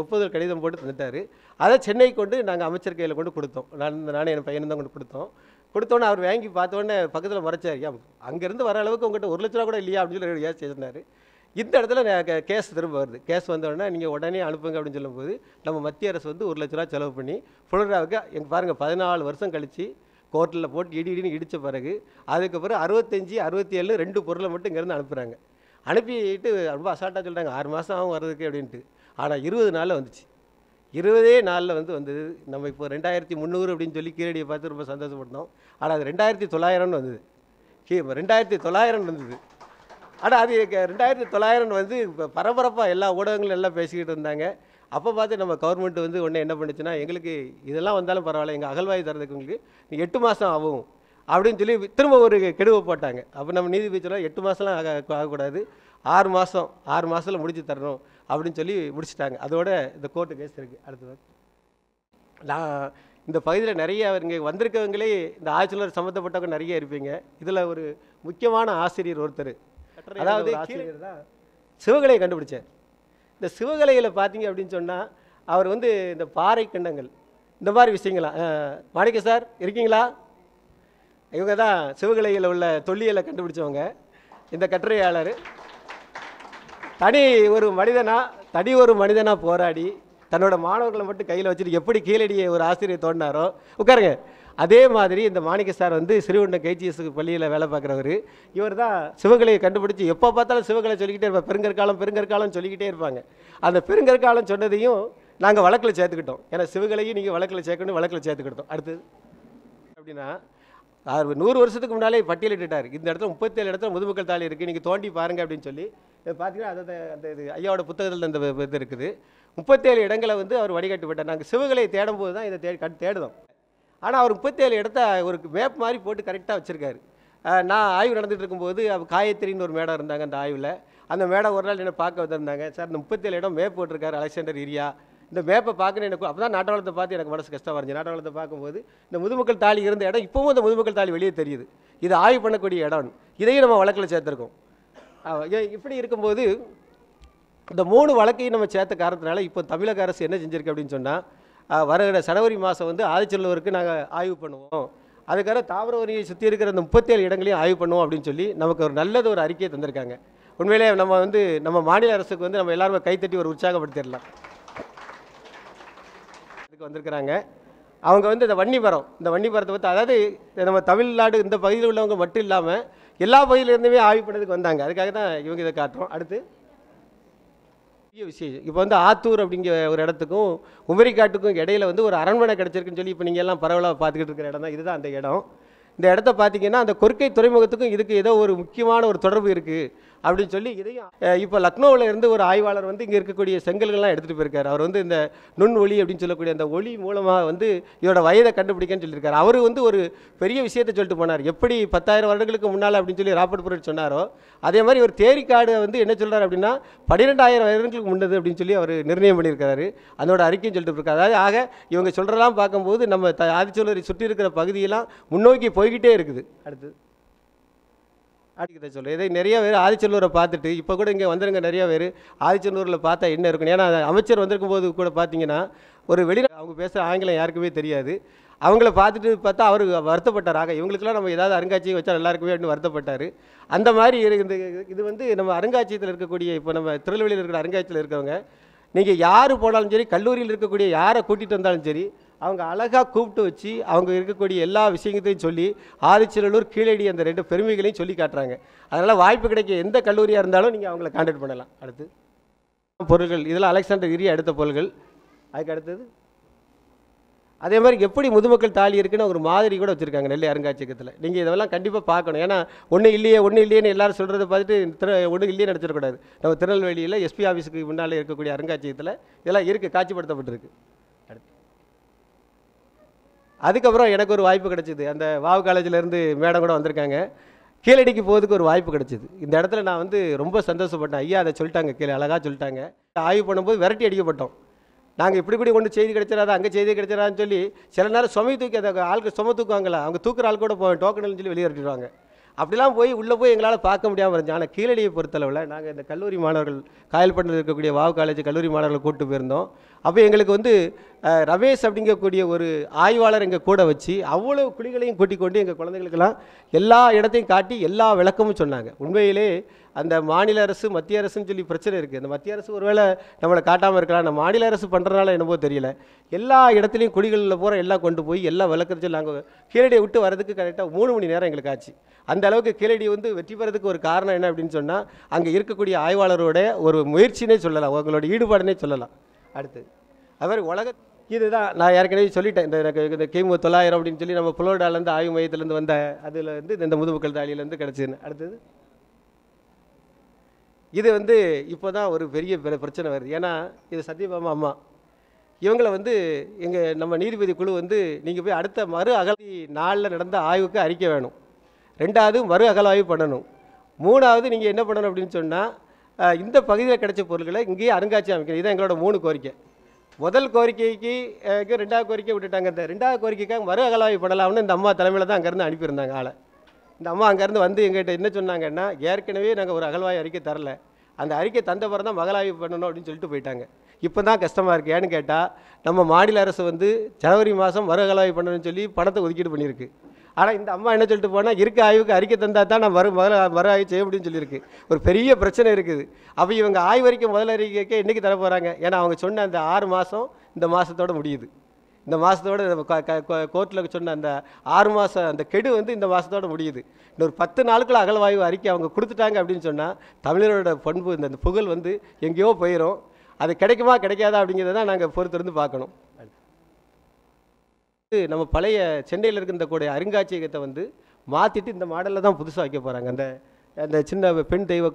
ஒப்புதல் கடிதம் போட்டு தந்துட்டார் அதை சென்னை கொண்டு நாங்கள் அமைச்சர் கையில் கொண்டு கொடுத்தோம் நான் நானே என் பையனும் தான் கொண்டு கொடுத்தோம் கொடுத்தோன்னே அவர் வாங்கி பார்த்தோன்னே பக்கத்தில் மறைச்சார் ஏன் அங்கேருந்து வர அளவுக்கு உங்கள்கிட்ட ஒரு லட்ச ரூபா கூட இல்லையா அப்படின்னு சொல்லி ஏன் செய்திருந்தார் இந்த இடத்துல கேஸ் திரும்ப வருது கேஸ் வந்தோடனே நீங்கள் உடனே அனுப்புங்க அப்படின்னு சொல்லும்போது நம்ம மத்திய அரசு வந்து ஒரு லட்ச ரூபா செலவு பண்ணி புலராவுக்கு எங்கள் பாருங்கள் பதினாலு வருஷம் கழித்து கோர்ட்டில் போட்டு இடி இடின்னு இடித்த பிறகு அதுக்கப்புறம் அறுபத்தஞ்சி அறுபத்தி ஏழு ரெண்டு பொருளை மட்டும் இங்கேருந்து அனுப்புகிறாங்க அனுப்பிட்டு ரொம்ப அசால்ட்டாக சொல்கிறாங்க ஆறு மாதம் ஆகும் வர்றதுக்கு அப்படின்ட்டு ஆனால் இருபது நாளில் வந்துச்சு இருபதே நாளில் வந்து வந்தது நம்ம இப்போ ரெண்டாயிரத்தி முந்நூறு அப்படின்னு சொல்லி கீரடியை பார்த்து ரொம்ப சந்தோஷப்பட்டோம் ஆனால் அது ரெண்டாயிரத்தி தொள்ளாயிரம்னு வந்தது கீ ரெண்டாயிரத்தி தொள்ளாயிரம் வந்தது ஆனால் அது ரெண்டாயிரத்தி தொள்ளாயிரம் வந்து இப்போ பரபரப்பாக எல்லா ஊடகங்களும் எல்லாம் பேசிக்கிட்டு இருந்தாங்க அப்போ பார்த்து நம்ம கவர்மெண்ட் வந்து ஒன்று என்ன பண்ணுச்சுன்னா எங்களுக்கு இதெல்லாம் வந்தாலும் பரவாயில்ல எங்கள் அகழ்வாய் தரதுக்கு உங்களுக்கு எட்டு மாதம் ஆகும் அப்படின்னு சொல்லி திரும்ப ஒரு கெடுவை போட்டாங்க அப்போ நம்ம நீதி சொல்ல எட்டு மாதம்லாம் ஆக ஆகக்கூடாது ஆறு மாதம் ஆறு மாதத்தில் முடிச்சு தரணும் அப்படின்னு சொல்லி முடிச்சுட்டாங்க அதோட இந்த கோர்ட்டு கேஸ் இருக்குது அடுத்து நான் இந்த பகுதியில் நிறைய இங்கே வந்திருக்கவங்களே இந்த ஆட்சியாளர் சம்மந்தப்பட்டவங்க நிறைய இருப்பீங்க இதில் ஒரு முக்கியமான ஆசிரியர் ஒருத்தர் அதாவது சிவகலையை கண்டுபிடிச்சார் இந்த சிவகலையில் பார்த்தீங்க அப்படின்னு சொன்னால் அவர் வந்து இந்த பாறை கிண்டங்கள் இந்த மாதிரி விஷயங்களா வணக்கம் சார் இருக்கீங்களா இவங்க தான் சிவகலையில் உள்ள தொல்லியலை கண்டுபிடிச்சவங்க இந்த கட்டுரையாளர் தனி ஒரு மனிதனாக தனி ஒரு மனிதனாக போராடி தன்னோட மாணவர்களை மட்டும் கையில் வச்சுட்டு எப்படி கீழடியை ஒரு ஆசிரியர் தோண்டினாரோ உட்காருங்க அதே மாதிரி இந்த மாணிக்க சார் வந்து சிறுவண்டம் கேஜிஎஸ்க்கு பள்ளியில் வேலை பார்க்குறவர் இவர் தான் சிவகலையை கண்டுபிடிச்சி எப்போ பார்த்தாலும் சிவகலை சொல்லிக்கிட்டே இருப்பார் பெருங்கற்காலம் பெருங்கற்காலம் சொல்லிக்கிட்டே இருப்பாங்க அந்த பெருங்கற்காலம் சொன்னதையும் நாங்கள் வழக்கில் சேர்த்துக்கிட்டோம் ஏன்னா சிவகலையும் நீங்கள் வழக்கில் சேர்க்கணும் வழக்கில் சேர்த்துக்கிட்டோம் அடுத்தது அப்படின்னா அவர் நூறு வருஷத்துக்கு முன்னாலே பட்டியலிட்டுட்டார் இந்த இடத்துல முப்பத்தேழு இடத்துல முதுமக்கள் தாலி இருக்குது நீங்கள் தோண்டி பாருங்கள் அப்படின்னு சொல்லி பார்த்தீங்கன்னா அதை அந்த இது ஐயாவோட புத்தகத்தில் அந்த இது இருக்குது முப்பத்தேழு இடங்களை வந்து அவர் வடிகட்டி விட்டார் நாங்கள் சிவகலை தேடும் போது தான் இதை தே கண் தேடுதோம் ஆனால் அவர் முப்பத்தேழு இடத்த ஒரு மேப் மாதிரி போட்டு கரெக்டாக வச்சுருக்காரு நான் ஆய்வு நடந்துகிட்டு இருக்கும்போது அவர் காயத்திரின்னு ஒரு மேடம் இருந்தாங்க அந்த ஆய்வில் அந்த மேடம் ஒரு நாள் என்னை பார்க்க வந்திருந்தாங்க சார் இந்த முப்பத்தேழு இடம் மேப் போட்டிருக்காரு அலெக்சாண்டர் ஏரியா இந்த மேப்பை பார்க்கணும் எனக்கு அப்போ தான் நாட்டவளத்தை பார்த்து எனக்கு மனசு கஷ்டமாக இருந்துச்சு நாட்டவளத்தை பார்க்கும்போது இந்த முதுமக்கள் தாலி இருந்த இடம் இப்போவும் இந்த முதுமக்கள் தாலி வெளியே தெரியுது இது ஆய்வு பண்ணக்கூடிய இடம் இதையும் நம்ம வழக்கில் சேர்த்துருக்கோம் இப்படி இருக்கும்போது இந்த மூணு வழக்கையும் நம்ம சேர்த்த காரணத்தினால இப்போ தமிழக அரசு என்ன செஞ்சிருக்கு அப்படின்னு சொன்னால் வருகிற ஜனவரி மாதம் வந்து ஆதிச்செல்வருக்கு நாங்கள் ஆய்வு பண்ணுவோம் அதுக்காக தாவர வரியை சுற்றி இருக்கிற அந்த முப்பத்தேழு இடங்களையும் ஆய்வு பண்ணுவோம் அப்படின்னு சொல்லி நமக்கு ஒரு நல்லது ஒரு அறிக்கையை தந்திருக்காங்க உண்மையிலே நம்ம வந்து நம்ம மாநில அரசுக்கு வந்து நம்ம எல்லாருமே கைத்தட்டி ஒரு உற்சாகப்படுத்திடலாம் இதுக்கு வந்திருக்கிறாங்க அவங்க வந்து இந்த வன்னிபரம் இந்த வன்னிபரத்தை பற்றி அதாவது நம்ம தமிழ்நாடு இந்த பகுதியில் உள்ளவங்க மட்டும் இல்லாமல் எல்லா பகுதியிலேருந்துமே ஆய்வு பண்ணதுக்கு வந்தாங்க அதுக்காக தான் இவங்க இதை காட்டுறோம் அடுத்து பெரிய விஷயம் இப்போ வந்து ஆத்தூர் அப்படிங்கிற ஒரு இடத்துக்கும் உமரிக்காட்டுக்கும் இடையில வந்து ஒரு அரண்மனை கிடச்சிருக்குன்னு சொல்லி இப்போ நீங்கள் எல்லாம் பரவலாக பார்த்துக்கிட்டு இருக்கிற இடம் தான் இதுதான் அந்த இடம் இந்த இடத்த பார்த்தீங்கன்னா அந்த கொற்கை துறைமுகத்துக்கும் இதுக்கு ஏதோ ஒரு முக்கியமான ஒரு தொடர்பு இருக்குது அப்படின்னு சொல்லி இதையும் இப்போ லக்னோவில் இருந்து ஒரு ஆய்வாளர் வந்து இங்கே இருக்கக்கூடிய செங்கல்கள்லாம் எடுத்துகிட்டு போயிருக்காரு அவர் வந்து இந்த நுண் ஒளி அப்படின்னு சொல்லக்கூடிய அந்த ஒளி மூலமாக வந்து இதோட வயதை கண்டுபிடிக்கன்னு சொல்லியிருக்காரு அவர் வந்து ஒரு பெரிய விஷயத்தை சொல்லிட்டு போனார் எப்படி பத்தாயிரம் வருடங்களுக்கு முன்னால் அப்படின்னு சொல்லி ராபர்ட் புரட் சொன்னாரோ அதே மாதிரி ஒரு தேரி வந்து என்ன சொல்கிறார் அப்படின்னா பன்னிரெண்டாயிரம் வருடங்களுக்கு முன்னது அப்படின்னு சொல்லி அவர் நிர்ணயம் பண்ணியிருக்காரு அதோட அறிக்கையும் சொல்லிட்டு இருக்காரு அதாவது ஆக இவங்க சொல்கிறதெல்லாம் பார்க்கும்போது நம்ம ஆதிச்சோழரை சுற்றி இருக்கிற பகுதியெல்லாம் முன்னோக்கி போய்கிட்டே இருக்குது அடுத்து ஆடிக்கிட்ட சொல்லு இதை நிறைய பேர் ஆதிச்செல்லூரை பார்த்துட்டு இப்போ கூட இங்கே வந்துருங்க நிறைய பேர் ஆதிச்செல்லூரில் பார்த்தா என்ன இருக்கும் ஏன்னா அமைச்சர் வந்திருக்கும் போது கூட பார்த்தீங்கன்னா ஒரு வெளி அவங்க பேசுகிற ஆங்கிலம் யாருக்குமே தெரியாது அவங்கள பார்த்துட்டு பார்த்தா அவர் வருத்தப்பட்டார் ஆக இவங்களுக்குலாம் நம்ம ஏதாவது அருங்காட்சியம் வச்சால் எல்லாருக்குமே அப்படின்னு வருத்தப்பட்டார் அந்த மாதிரி இந்த இது வந்து நம்ம அருங்காட்சியத்தில் இருக்கக்கூடிய இப்போ நம்ம திருநெல்வேலியில் இருக்கிற அருங்காட்சியில் இருக்கிறவங்க நீங்கள் யார் போனாலும் சரி கல்லூரியில் இருக்கக்கூடிய யாரை கூட்டிகிட்டு வந்தாலும் சரி அவங்க அழகாக கூப்பிட்டு வச்சு அவங்க இருக்கக்கூடிய எல்லா விஷயங்களையும் சொல்லி ஆதிச்சநல்லூர் கீழடி அந்த ரெண்டு பெருமைகளையும் சொல்லி காட்டுறாங்க அதனால் வாய்ப்பு கிடைக்க எந்த கல்லூரியாக இருந்தாலும் நீங்கள் அவங்கள காண்டக்ட் பண்ணலாம் அடுத்து பொருள்கள் இதில் அலெக்சாண்டர் கிரி அடுத்த பொருள்கள் அதுக்கு அடுத்தது அதே மாதிரி எப்படி முதுமக்கள் தாலி இருக்குன்னு ஒரு மாதிரி கூட வச்சுருக்காங்க நெல்லை அருங்காட்சியகத்தில் நீங்கள் இதெல்லாம் கண்டிப்பாக பார்க்கணும் ஏன்னா ஒன்றும் இல்லையே ஒன்றும் இல்லையேன்னு எல்லோரும் சொல்கிறத பார்த்துட்டு திரு ஒன்று இல்லையே நடிச்சிடக்கூடாது நம்ம திருநெல்வேலியில் எஸ்பி ஆஃபீஸுக்கு முன்னால் இருக்கக்கூடிய அருங்காட்சியகத்தில் இதெல்லாம் இருக்குது காட்சிப்படுத்தப்பட்டிருக்கு அதுக்கப்புறம் எனக்கு ஒரு வாய்ப்பு கிடச்சிது அந்த வாவு காலேஜிலேருந்து மேடம் கூட வந்திருக்காங்க கீழடிக்கு போகிறதுக்கு ஒரு வாய்ப்பு கிடச்சிது இந்த இடத்துல நான் வந்து ரொம்ப சந்தோஷப்பட்டேன் ஐயா அதை சொல்லிட்டாங்க கீழே அழகாக சொல்லிட்டாங்க ஆய்வு பண்ணும்போது விரட்டி அடிக்கப்பட்டோம் நாங்கள் இப்படி இப்படி கொண்டு செய்தி கிடைச்சிடாதா அங்கே செய்தி கிடைச்சிடான்னு சொல்லி சில நேரம் சுமை தூக்கி அந்த ஆளுக்கு சும தூக்குவாங்களா அவங்க தூக்குற ஆள் கூட போவேன் டோக்கன் சொல்லி வெளியேறிடுவாங்க அப்படிலாம் போய் உள்ளே போய் எங்களால் பார்க்க முடியாமல் இருந்துச்சு ஆனால் கீழடியை பொறுத்தளவில் நாங்கள் இந்த கல்லூரி மாணவர்கள் காயல்பட்டில் இருக்கக்கூடிய வாவு காலேஜ் கல்லூரி மாணவர்களை கூப்பிட்டு போயிருந்தோம் அப்போ எங்களுக்கு வந்து ரவேஷ் அப்படிங்கக்கூடிய ஒரு ஆய்வாளர் எங்கள் கூட வச்சு அவ்வளோ குழிகளையும் கூட்டிக் கொண்டு எங்கள் குழந்தைகளுக்கெல்லாம் எல்லா இடத்தையும் காட்டி எல்லா விளக்கமும் சொன்னாங்க உண்மையிலே அந்த மாநில அரசு மத்திய அரசுன்னு சொல்லி பிரச்சனை இருக்குது அந்த மத்திய அரசு ஒருவேளை நம்மளை காட்டாமல் இருக்கலாம் அந்த மாநில அரசு பண்ணுறதுனால என்னவோ தெரியல எல்லா இடத்துலையும் குழிகளில் பூரா எல்லாம் கொண்டு போய் எல்லாம் விளக்கத்தை நாங்கள் கீழடியை விட்டு வரதுக்கு கரெக்டாக மூணு மணி நேரம் எங்களுக்கு ஆச்சு அந்த அளவுக்கு கீழடி வந்து வெற்றி பெறதுக்கு ஒரு காரணம் என்ன அப்படின்னு சொன்னால் அங்கே இருக்கக்கூடிய ஆய்வாளரோட ஒரு முயற்சினே சொல்லலாம் அவங்களோட ஈடுபாடுனே சொல்லலாம் அடுத்து அவர் உலக இதுதான் நான் ஏற்கனவே சொல்லிட்டேன் இந்த எனக்கு இந்த கிமு தொள்ளாயிரம் அப்படின்னு சொல்லி நம்ம புலோடாலேருந்து ஆய்வு மையத்துலேருந்து வந்த அதில் வந்து இந்த முதுமக்கள் தாலியிலேருந்து கிடச்சிது அடுத்தது இது வந்து இப்போ தான் ஒரு பெரிய பிரச்சனை வருது ஏன்னா இது சத்யபாமா அம்மா இவங்களை வந்து எங்கள் நம்ம நீதிபதி குழு வந்து நீங்கள் போய் அடுத்த மறு அகழ்வி நாளில் நடந்த ஆய்வுக்கு அறிக்கை வேணும் ரெண்டாவது மறு அகலாய்வு பண்ணணும் மூணாவது நீங்கள் என்ன பண்ணணும் அப்படின்னு சொன்னால் இந்த பகுதியில் கிடைச்ச பொருட்களை இங்கேயே அருங்காட்சி அமைக்கணும் இதுதான் எங்களோட மூணு கோரிக்கை முதல் கோரிக்கைக்கு ரெண்டாவது கோரிக்கை விட்டுட்டாங்க இந்த ரெண்டாவது கோரிக்கைக்காக மறு பண்ணலாம்னு இந்த அம்மா தலைமையில் தான் அங்கேருந்து அனுப்பியிருந்தாங்க ஆளை இந்த அம்மா அங்கேருந்து வந்து எங்கள்கிட்ட என்ன சொன்னாங்கன்னா ஏற்கனவே நாங்கள் ஒரு அகழ்வாய் அறிக்கை தரல அந்த அறிக்கை தந்த பிறந்த தான் மகளாய்வு பண்ணணும் அப்படின்னு சொல்லிட்டு போயிட்டாங்க இப்போ தான் கஷ்டமாக இருக்குது ஏன்னு கேட்டால் நம்ம மாநில அரசு வந்து ஜனவரி மாதம் மறு அகலாய்வு பண்ணணும்னு சொல்லி பணத்தை ஒதுக்கீடு பண்ணியிருக்கு ஆனால் இந்த அம்மா என்ன சொல்லிட்டு போனால் இருக்க ஆய்வுக்கு அறிக்கை தந்தால் தான் நான் வரும் முதல் மறு ஆய்வு செய்ய முடியும்னு சொல்லியிருக்கு ஒரு பெரிய பிரச்சனை இருக்குது அப்போ இவங்க ஆய்வறிக்கை முதல் அறிக்கைக்கே இன்றைக்கி தர போகிறாங்க ஏன்னா அவங்க சொன்ன அந்த ஆறு மாதம் இந்த மாதத்தோடு முடியுது இந்த மாதத்தோடு கோர்ட்டில் சொன்ன அந்த ஆறு மாதம் அந்த கெடு வந்து இந்த மாதத்தோடு முடியுது இந்த ஒரு பத்து நாளுக்குள்ள அகழ்வாய்வு அறிக்கை அவங்க கொடுத்துட்டாங்க அப்படின்னு சொன்னால் தமிழரோட பண்பு இந்த புகழ் வந்து எங்கேயோ போயிடும் அது கிடைக்குமா கிடைக்காதா அப்படிங்கிறத தான் நாங்கள் பொறுத்திருந்து பார்க்கணும் நம்ம பழைய சென்னையில் இருக்கின்ற கூடிய அருங்காட்சியகத்தை வந்து மாற்றிட்டு இந்த மாடலில் தான் புதுசாக வைக்க போகிறாங்க அந்த அந்த சின்ன பெண் தெய்வ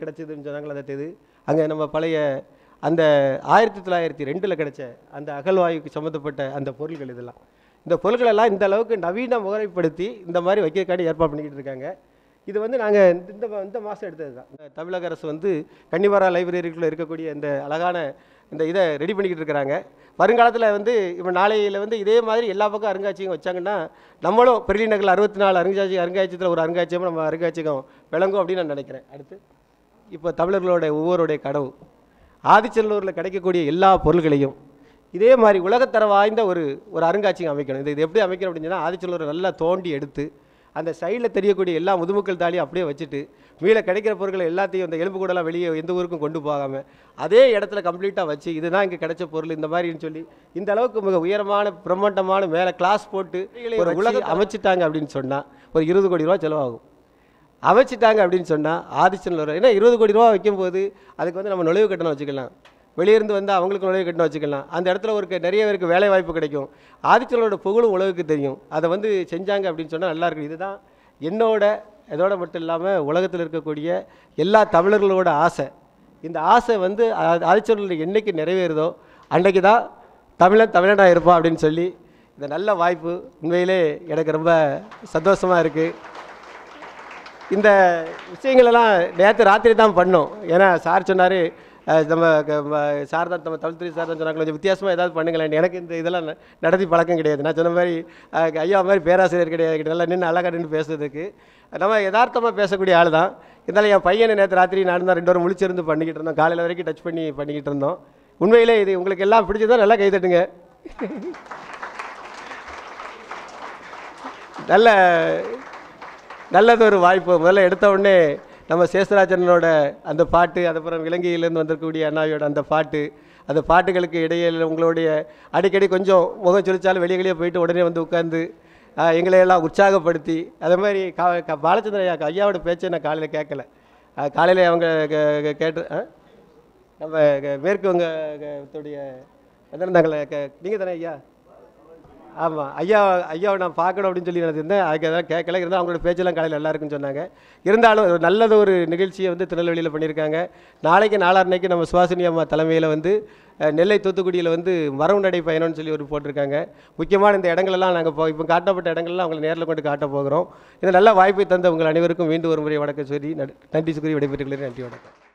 கிடச்சிதுன்னு சொன்னாங்களே அந்த இது அங்கே நம்ம பழைய அந்த ஆயிரத்தி தொள்ளாயிரத்தி ரெண்டில் கிடைச்ச அந்த அகழ்வாயுக்கு சம்மந்தப்பட்ட அந்த பொருள்கள் இதெல்லாம் இந்த பொருட்களெல்லாம் இந்த அளவுக்கு நவீன முகமைப்படுத்தி இந்த மாதிரி வைக்கிறக்காண்டி ஏற்பாடு பண்ணிக்கிட்டு இருக்காங்க இது வந்து நாங்கள் இந்த இந்த மாதம் எடுத்தது தான் தமிழக அரசு வந்து கன்னிவாரா லைப்ரரிக்குள்ளே இருக்கக்கூடிய இந்த அழகான இந்த இதை ரெடி பண்ணிக்கிட்டு இருக்கிறாங்க வருங்காலத்தில் வந்து இப்போ நாளையில் வந்து இதே மாதிரி எல்லா பக்கம் அருங்காட்சியகம் வச்சாங்கன்னா நம்மளும் பெரிய நகரில் அறுபத்தி நாலு அருங்காட்சி அருங்காட்சியத்தில் ஒரு அருங்காட்சியகம் நம்ம அருங்காட்சியகம் விளங்கும் அப்படின்னு நான் நினைக்கிறேன் அடுத்து இப்போ தமிழர்களோட ஒவ்வொருடைய கடவு ஆதிச்செல்லூரில் கிடைக்கக்கூடிய எல்லா பொருள்களையும் இதே மாதிரி உலகத்தர வாய்ந்த ஒரு ஒரு அருங்காட்சியகம் அமைக்கணும் இது இது எப்படி அமைக்கணும் அப்படின்னு சொன்னால் ஆதிச்செல்லூரை நல்லா தோண்டி எடுத்து அந்த சைடில் தெரியக்கூடிய எல்லா முதுமக்கள் தாலியும் அப்படியே வச்சுட்டு மீள கிடைக்கிற பொருட்களை எல்லாத்தையும் அந்த எலும்பு கூடலாம் வெளியே எந்த ஊருக்கும் கொண்டு போகாமல் அதே இடத்துல கம்ப்ளீட்டாக வச்சு இதுதான் இங்கே கிடைச்ச பொருள் இந்த மாதிரின்னு சொல்லி இந்த அளவுக்கு மிக உயரமான பிரம்மாண்டமான மேலே கிளாஸ் போட்டு ஒரு உலகம் அமைச்சிட்டாங்க அப்படின்னு சொன்னால் ஒரு இருபது கோடி ரூபா செலவாகும் அமைச்சிட்டாங்க அப்படின்னு சொன்னால் ஆதிச்சனில் வரும் ஏன்னா இருபது கோடி ரூபா வைக்கும்போது அதுக்கு வந்து நம்ம நுழைவு கட்டணம் வச்சுக்கலாம் வெளியிருந்து வந்து அவங்களுக்கு நுழைவு கட்டணம் வச்சுக்கலாம் அந்த இடத்துல ஒரு நிறைய பேருக்கு வேலை வாய்ப்பு கிடைக்கும் ஆதிச்சலோட புகழும் உலகுக்கு தெரியும் அதை வந்து செஞ்சாங்க அப்படின்னு சொன்னால் நல்லாயிருக்கும் இதுதான் என்னோட இதோட மட்டும் இல்லாமல் உலகத்தில் இருக்கக்கூடிய எல்லா தமிழர்களோட ஆசை இந்த ஆசை வந்து ஆதிச்சலோட என்றைக்கு நிறைவேறுதோ அன்றைக்கு தான் தமிழன் தமிழனாக இருப்பான் அப்படின்னு சொல்லி இந்த நல்ல வாய்ப்பு உண்மையிலே எனக்கு ரொம்ப சந்தோஷமாக இருக்குது இந்த விஷயங்களெல்லாம் நேற்று ராத்திரி தான் பண்ணோம் ஏன்னா சார் சொன்னார் நம்ம சார் தான் நம்ம தமிழ்துறை சார் தான் சொன்னாங்க கொஞ்சம் வித்தியாசமாக ஏதாவது பண்ணுங்களேன் எனக்கு இந்த இதெல்லாம் நடத்தி பழக்கம் கிடையாது நான் சொன்ன மாதிரி ஐயா மாதிரி பேராசிரியர் கிடையாது கிட்ட நின்று அழகாக நின்று பேசுறதுக்கு நம்ம யதார்த்தமாக பேசக்கூடிய ஆள் தான் இருந்தாலும் என் பையனை நேற்று ராத்திரி நான் தான் ரெண்டு வரும் முழிச்சிருந்து பண்ணிக்கிட்டு இருந்தோம் காலையில் வரைக்கும் டச் பண்ணி பண்ணிக்கிட்டு இருந்தோம் உண்மையிலே இது உங்களுக்கு எல்லாம் பிடிச்சதோ நல்லா தட்டுங்க நல்ல நல்லது ஒரு வாய்ப்பு முதல்ல எடுத்த உடனே நம்ம சேஷராஜனோட அந்த பாட்டு அதுக்கப்புறம் இலங்கையிலேருந்து வந்திருக்கக்கூடிய அண்ணாவியோட அந்த பாட்டு அந்த பாட்டுகளுக்கு இடையில் உங்களுடைய அடிக்கடி கொஞ்சம் முகம் சொல்லிச்சாலும் வெளியே வெளியே போயிட்டு உடனே வந்து உட்காந்து எங்களையெல்லாம் உற்சாகப்படுத்தி அதே மாதிரி கா பாலச்சந்திரன் ஐயாவோட பேச்சை நான் காலையில் கேட்கல காலையில் அவங்க கேட்டு நம்ம மேற்கு வங்கத்துடைய வந்திருந்தாங்களே நீங்கள் தானே ஐயா ஆமாம் ஐயா ஐயாவை நான் பார்க்கணும் அப்படின்னு சொல்லி இருந்தேன் அதுக்கு எதாவது கேட்கல இருந்தால் அவங்களோட பேச்செல்லாம் காலையில் நல்லா இருக்குன்னு சொன்னாங்க இருந்தாலும் ஒரு நல்லது ஒரு நிகழ்ச்சியை வந்து திருநெல்வேலியில் பண்ணியிருக்காங்க நாளைக்கு நாளாறு நம்ம சுவாசினி அம்மா தலைமையில் வந்து நெல்லை தூத்துக்குடியில் வந்து மரவு நடை பயணம்னு சொல்லி ஒரு போட்டிருக்காங்க முக்கியமான இந்த இடங்களெல்லாம் நாங்கள் போ இப்போ காட்டப்பட்ட இடங்கள்லாம் அவங்களை நேரில் கொண்டு காட்ட போகிறோம் இந்த நல்ல வாய்ப்பை தந்த உங்கள் அனைவருக்கும் மீண்டும் ஒரு முறை வணக்கம் சொல்லி நன்றி சுக்கரி விடைபெற்றுக்கிறேன் நன்றி வணக்கம்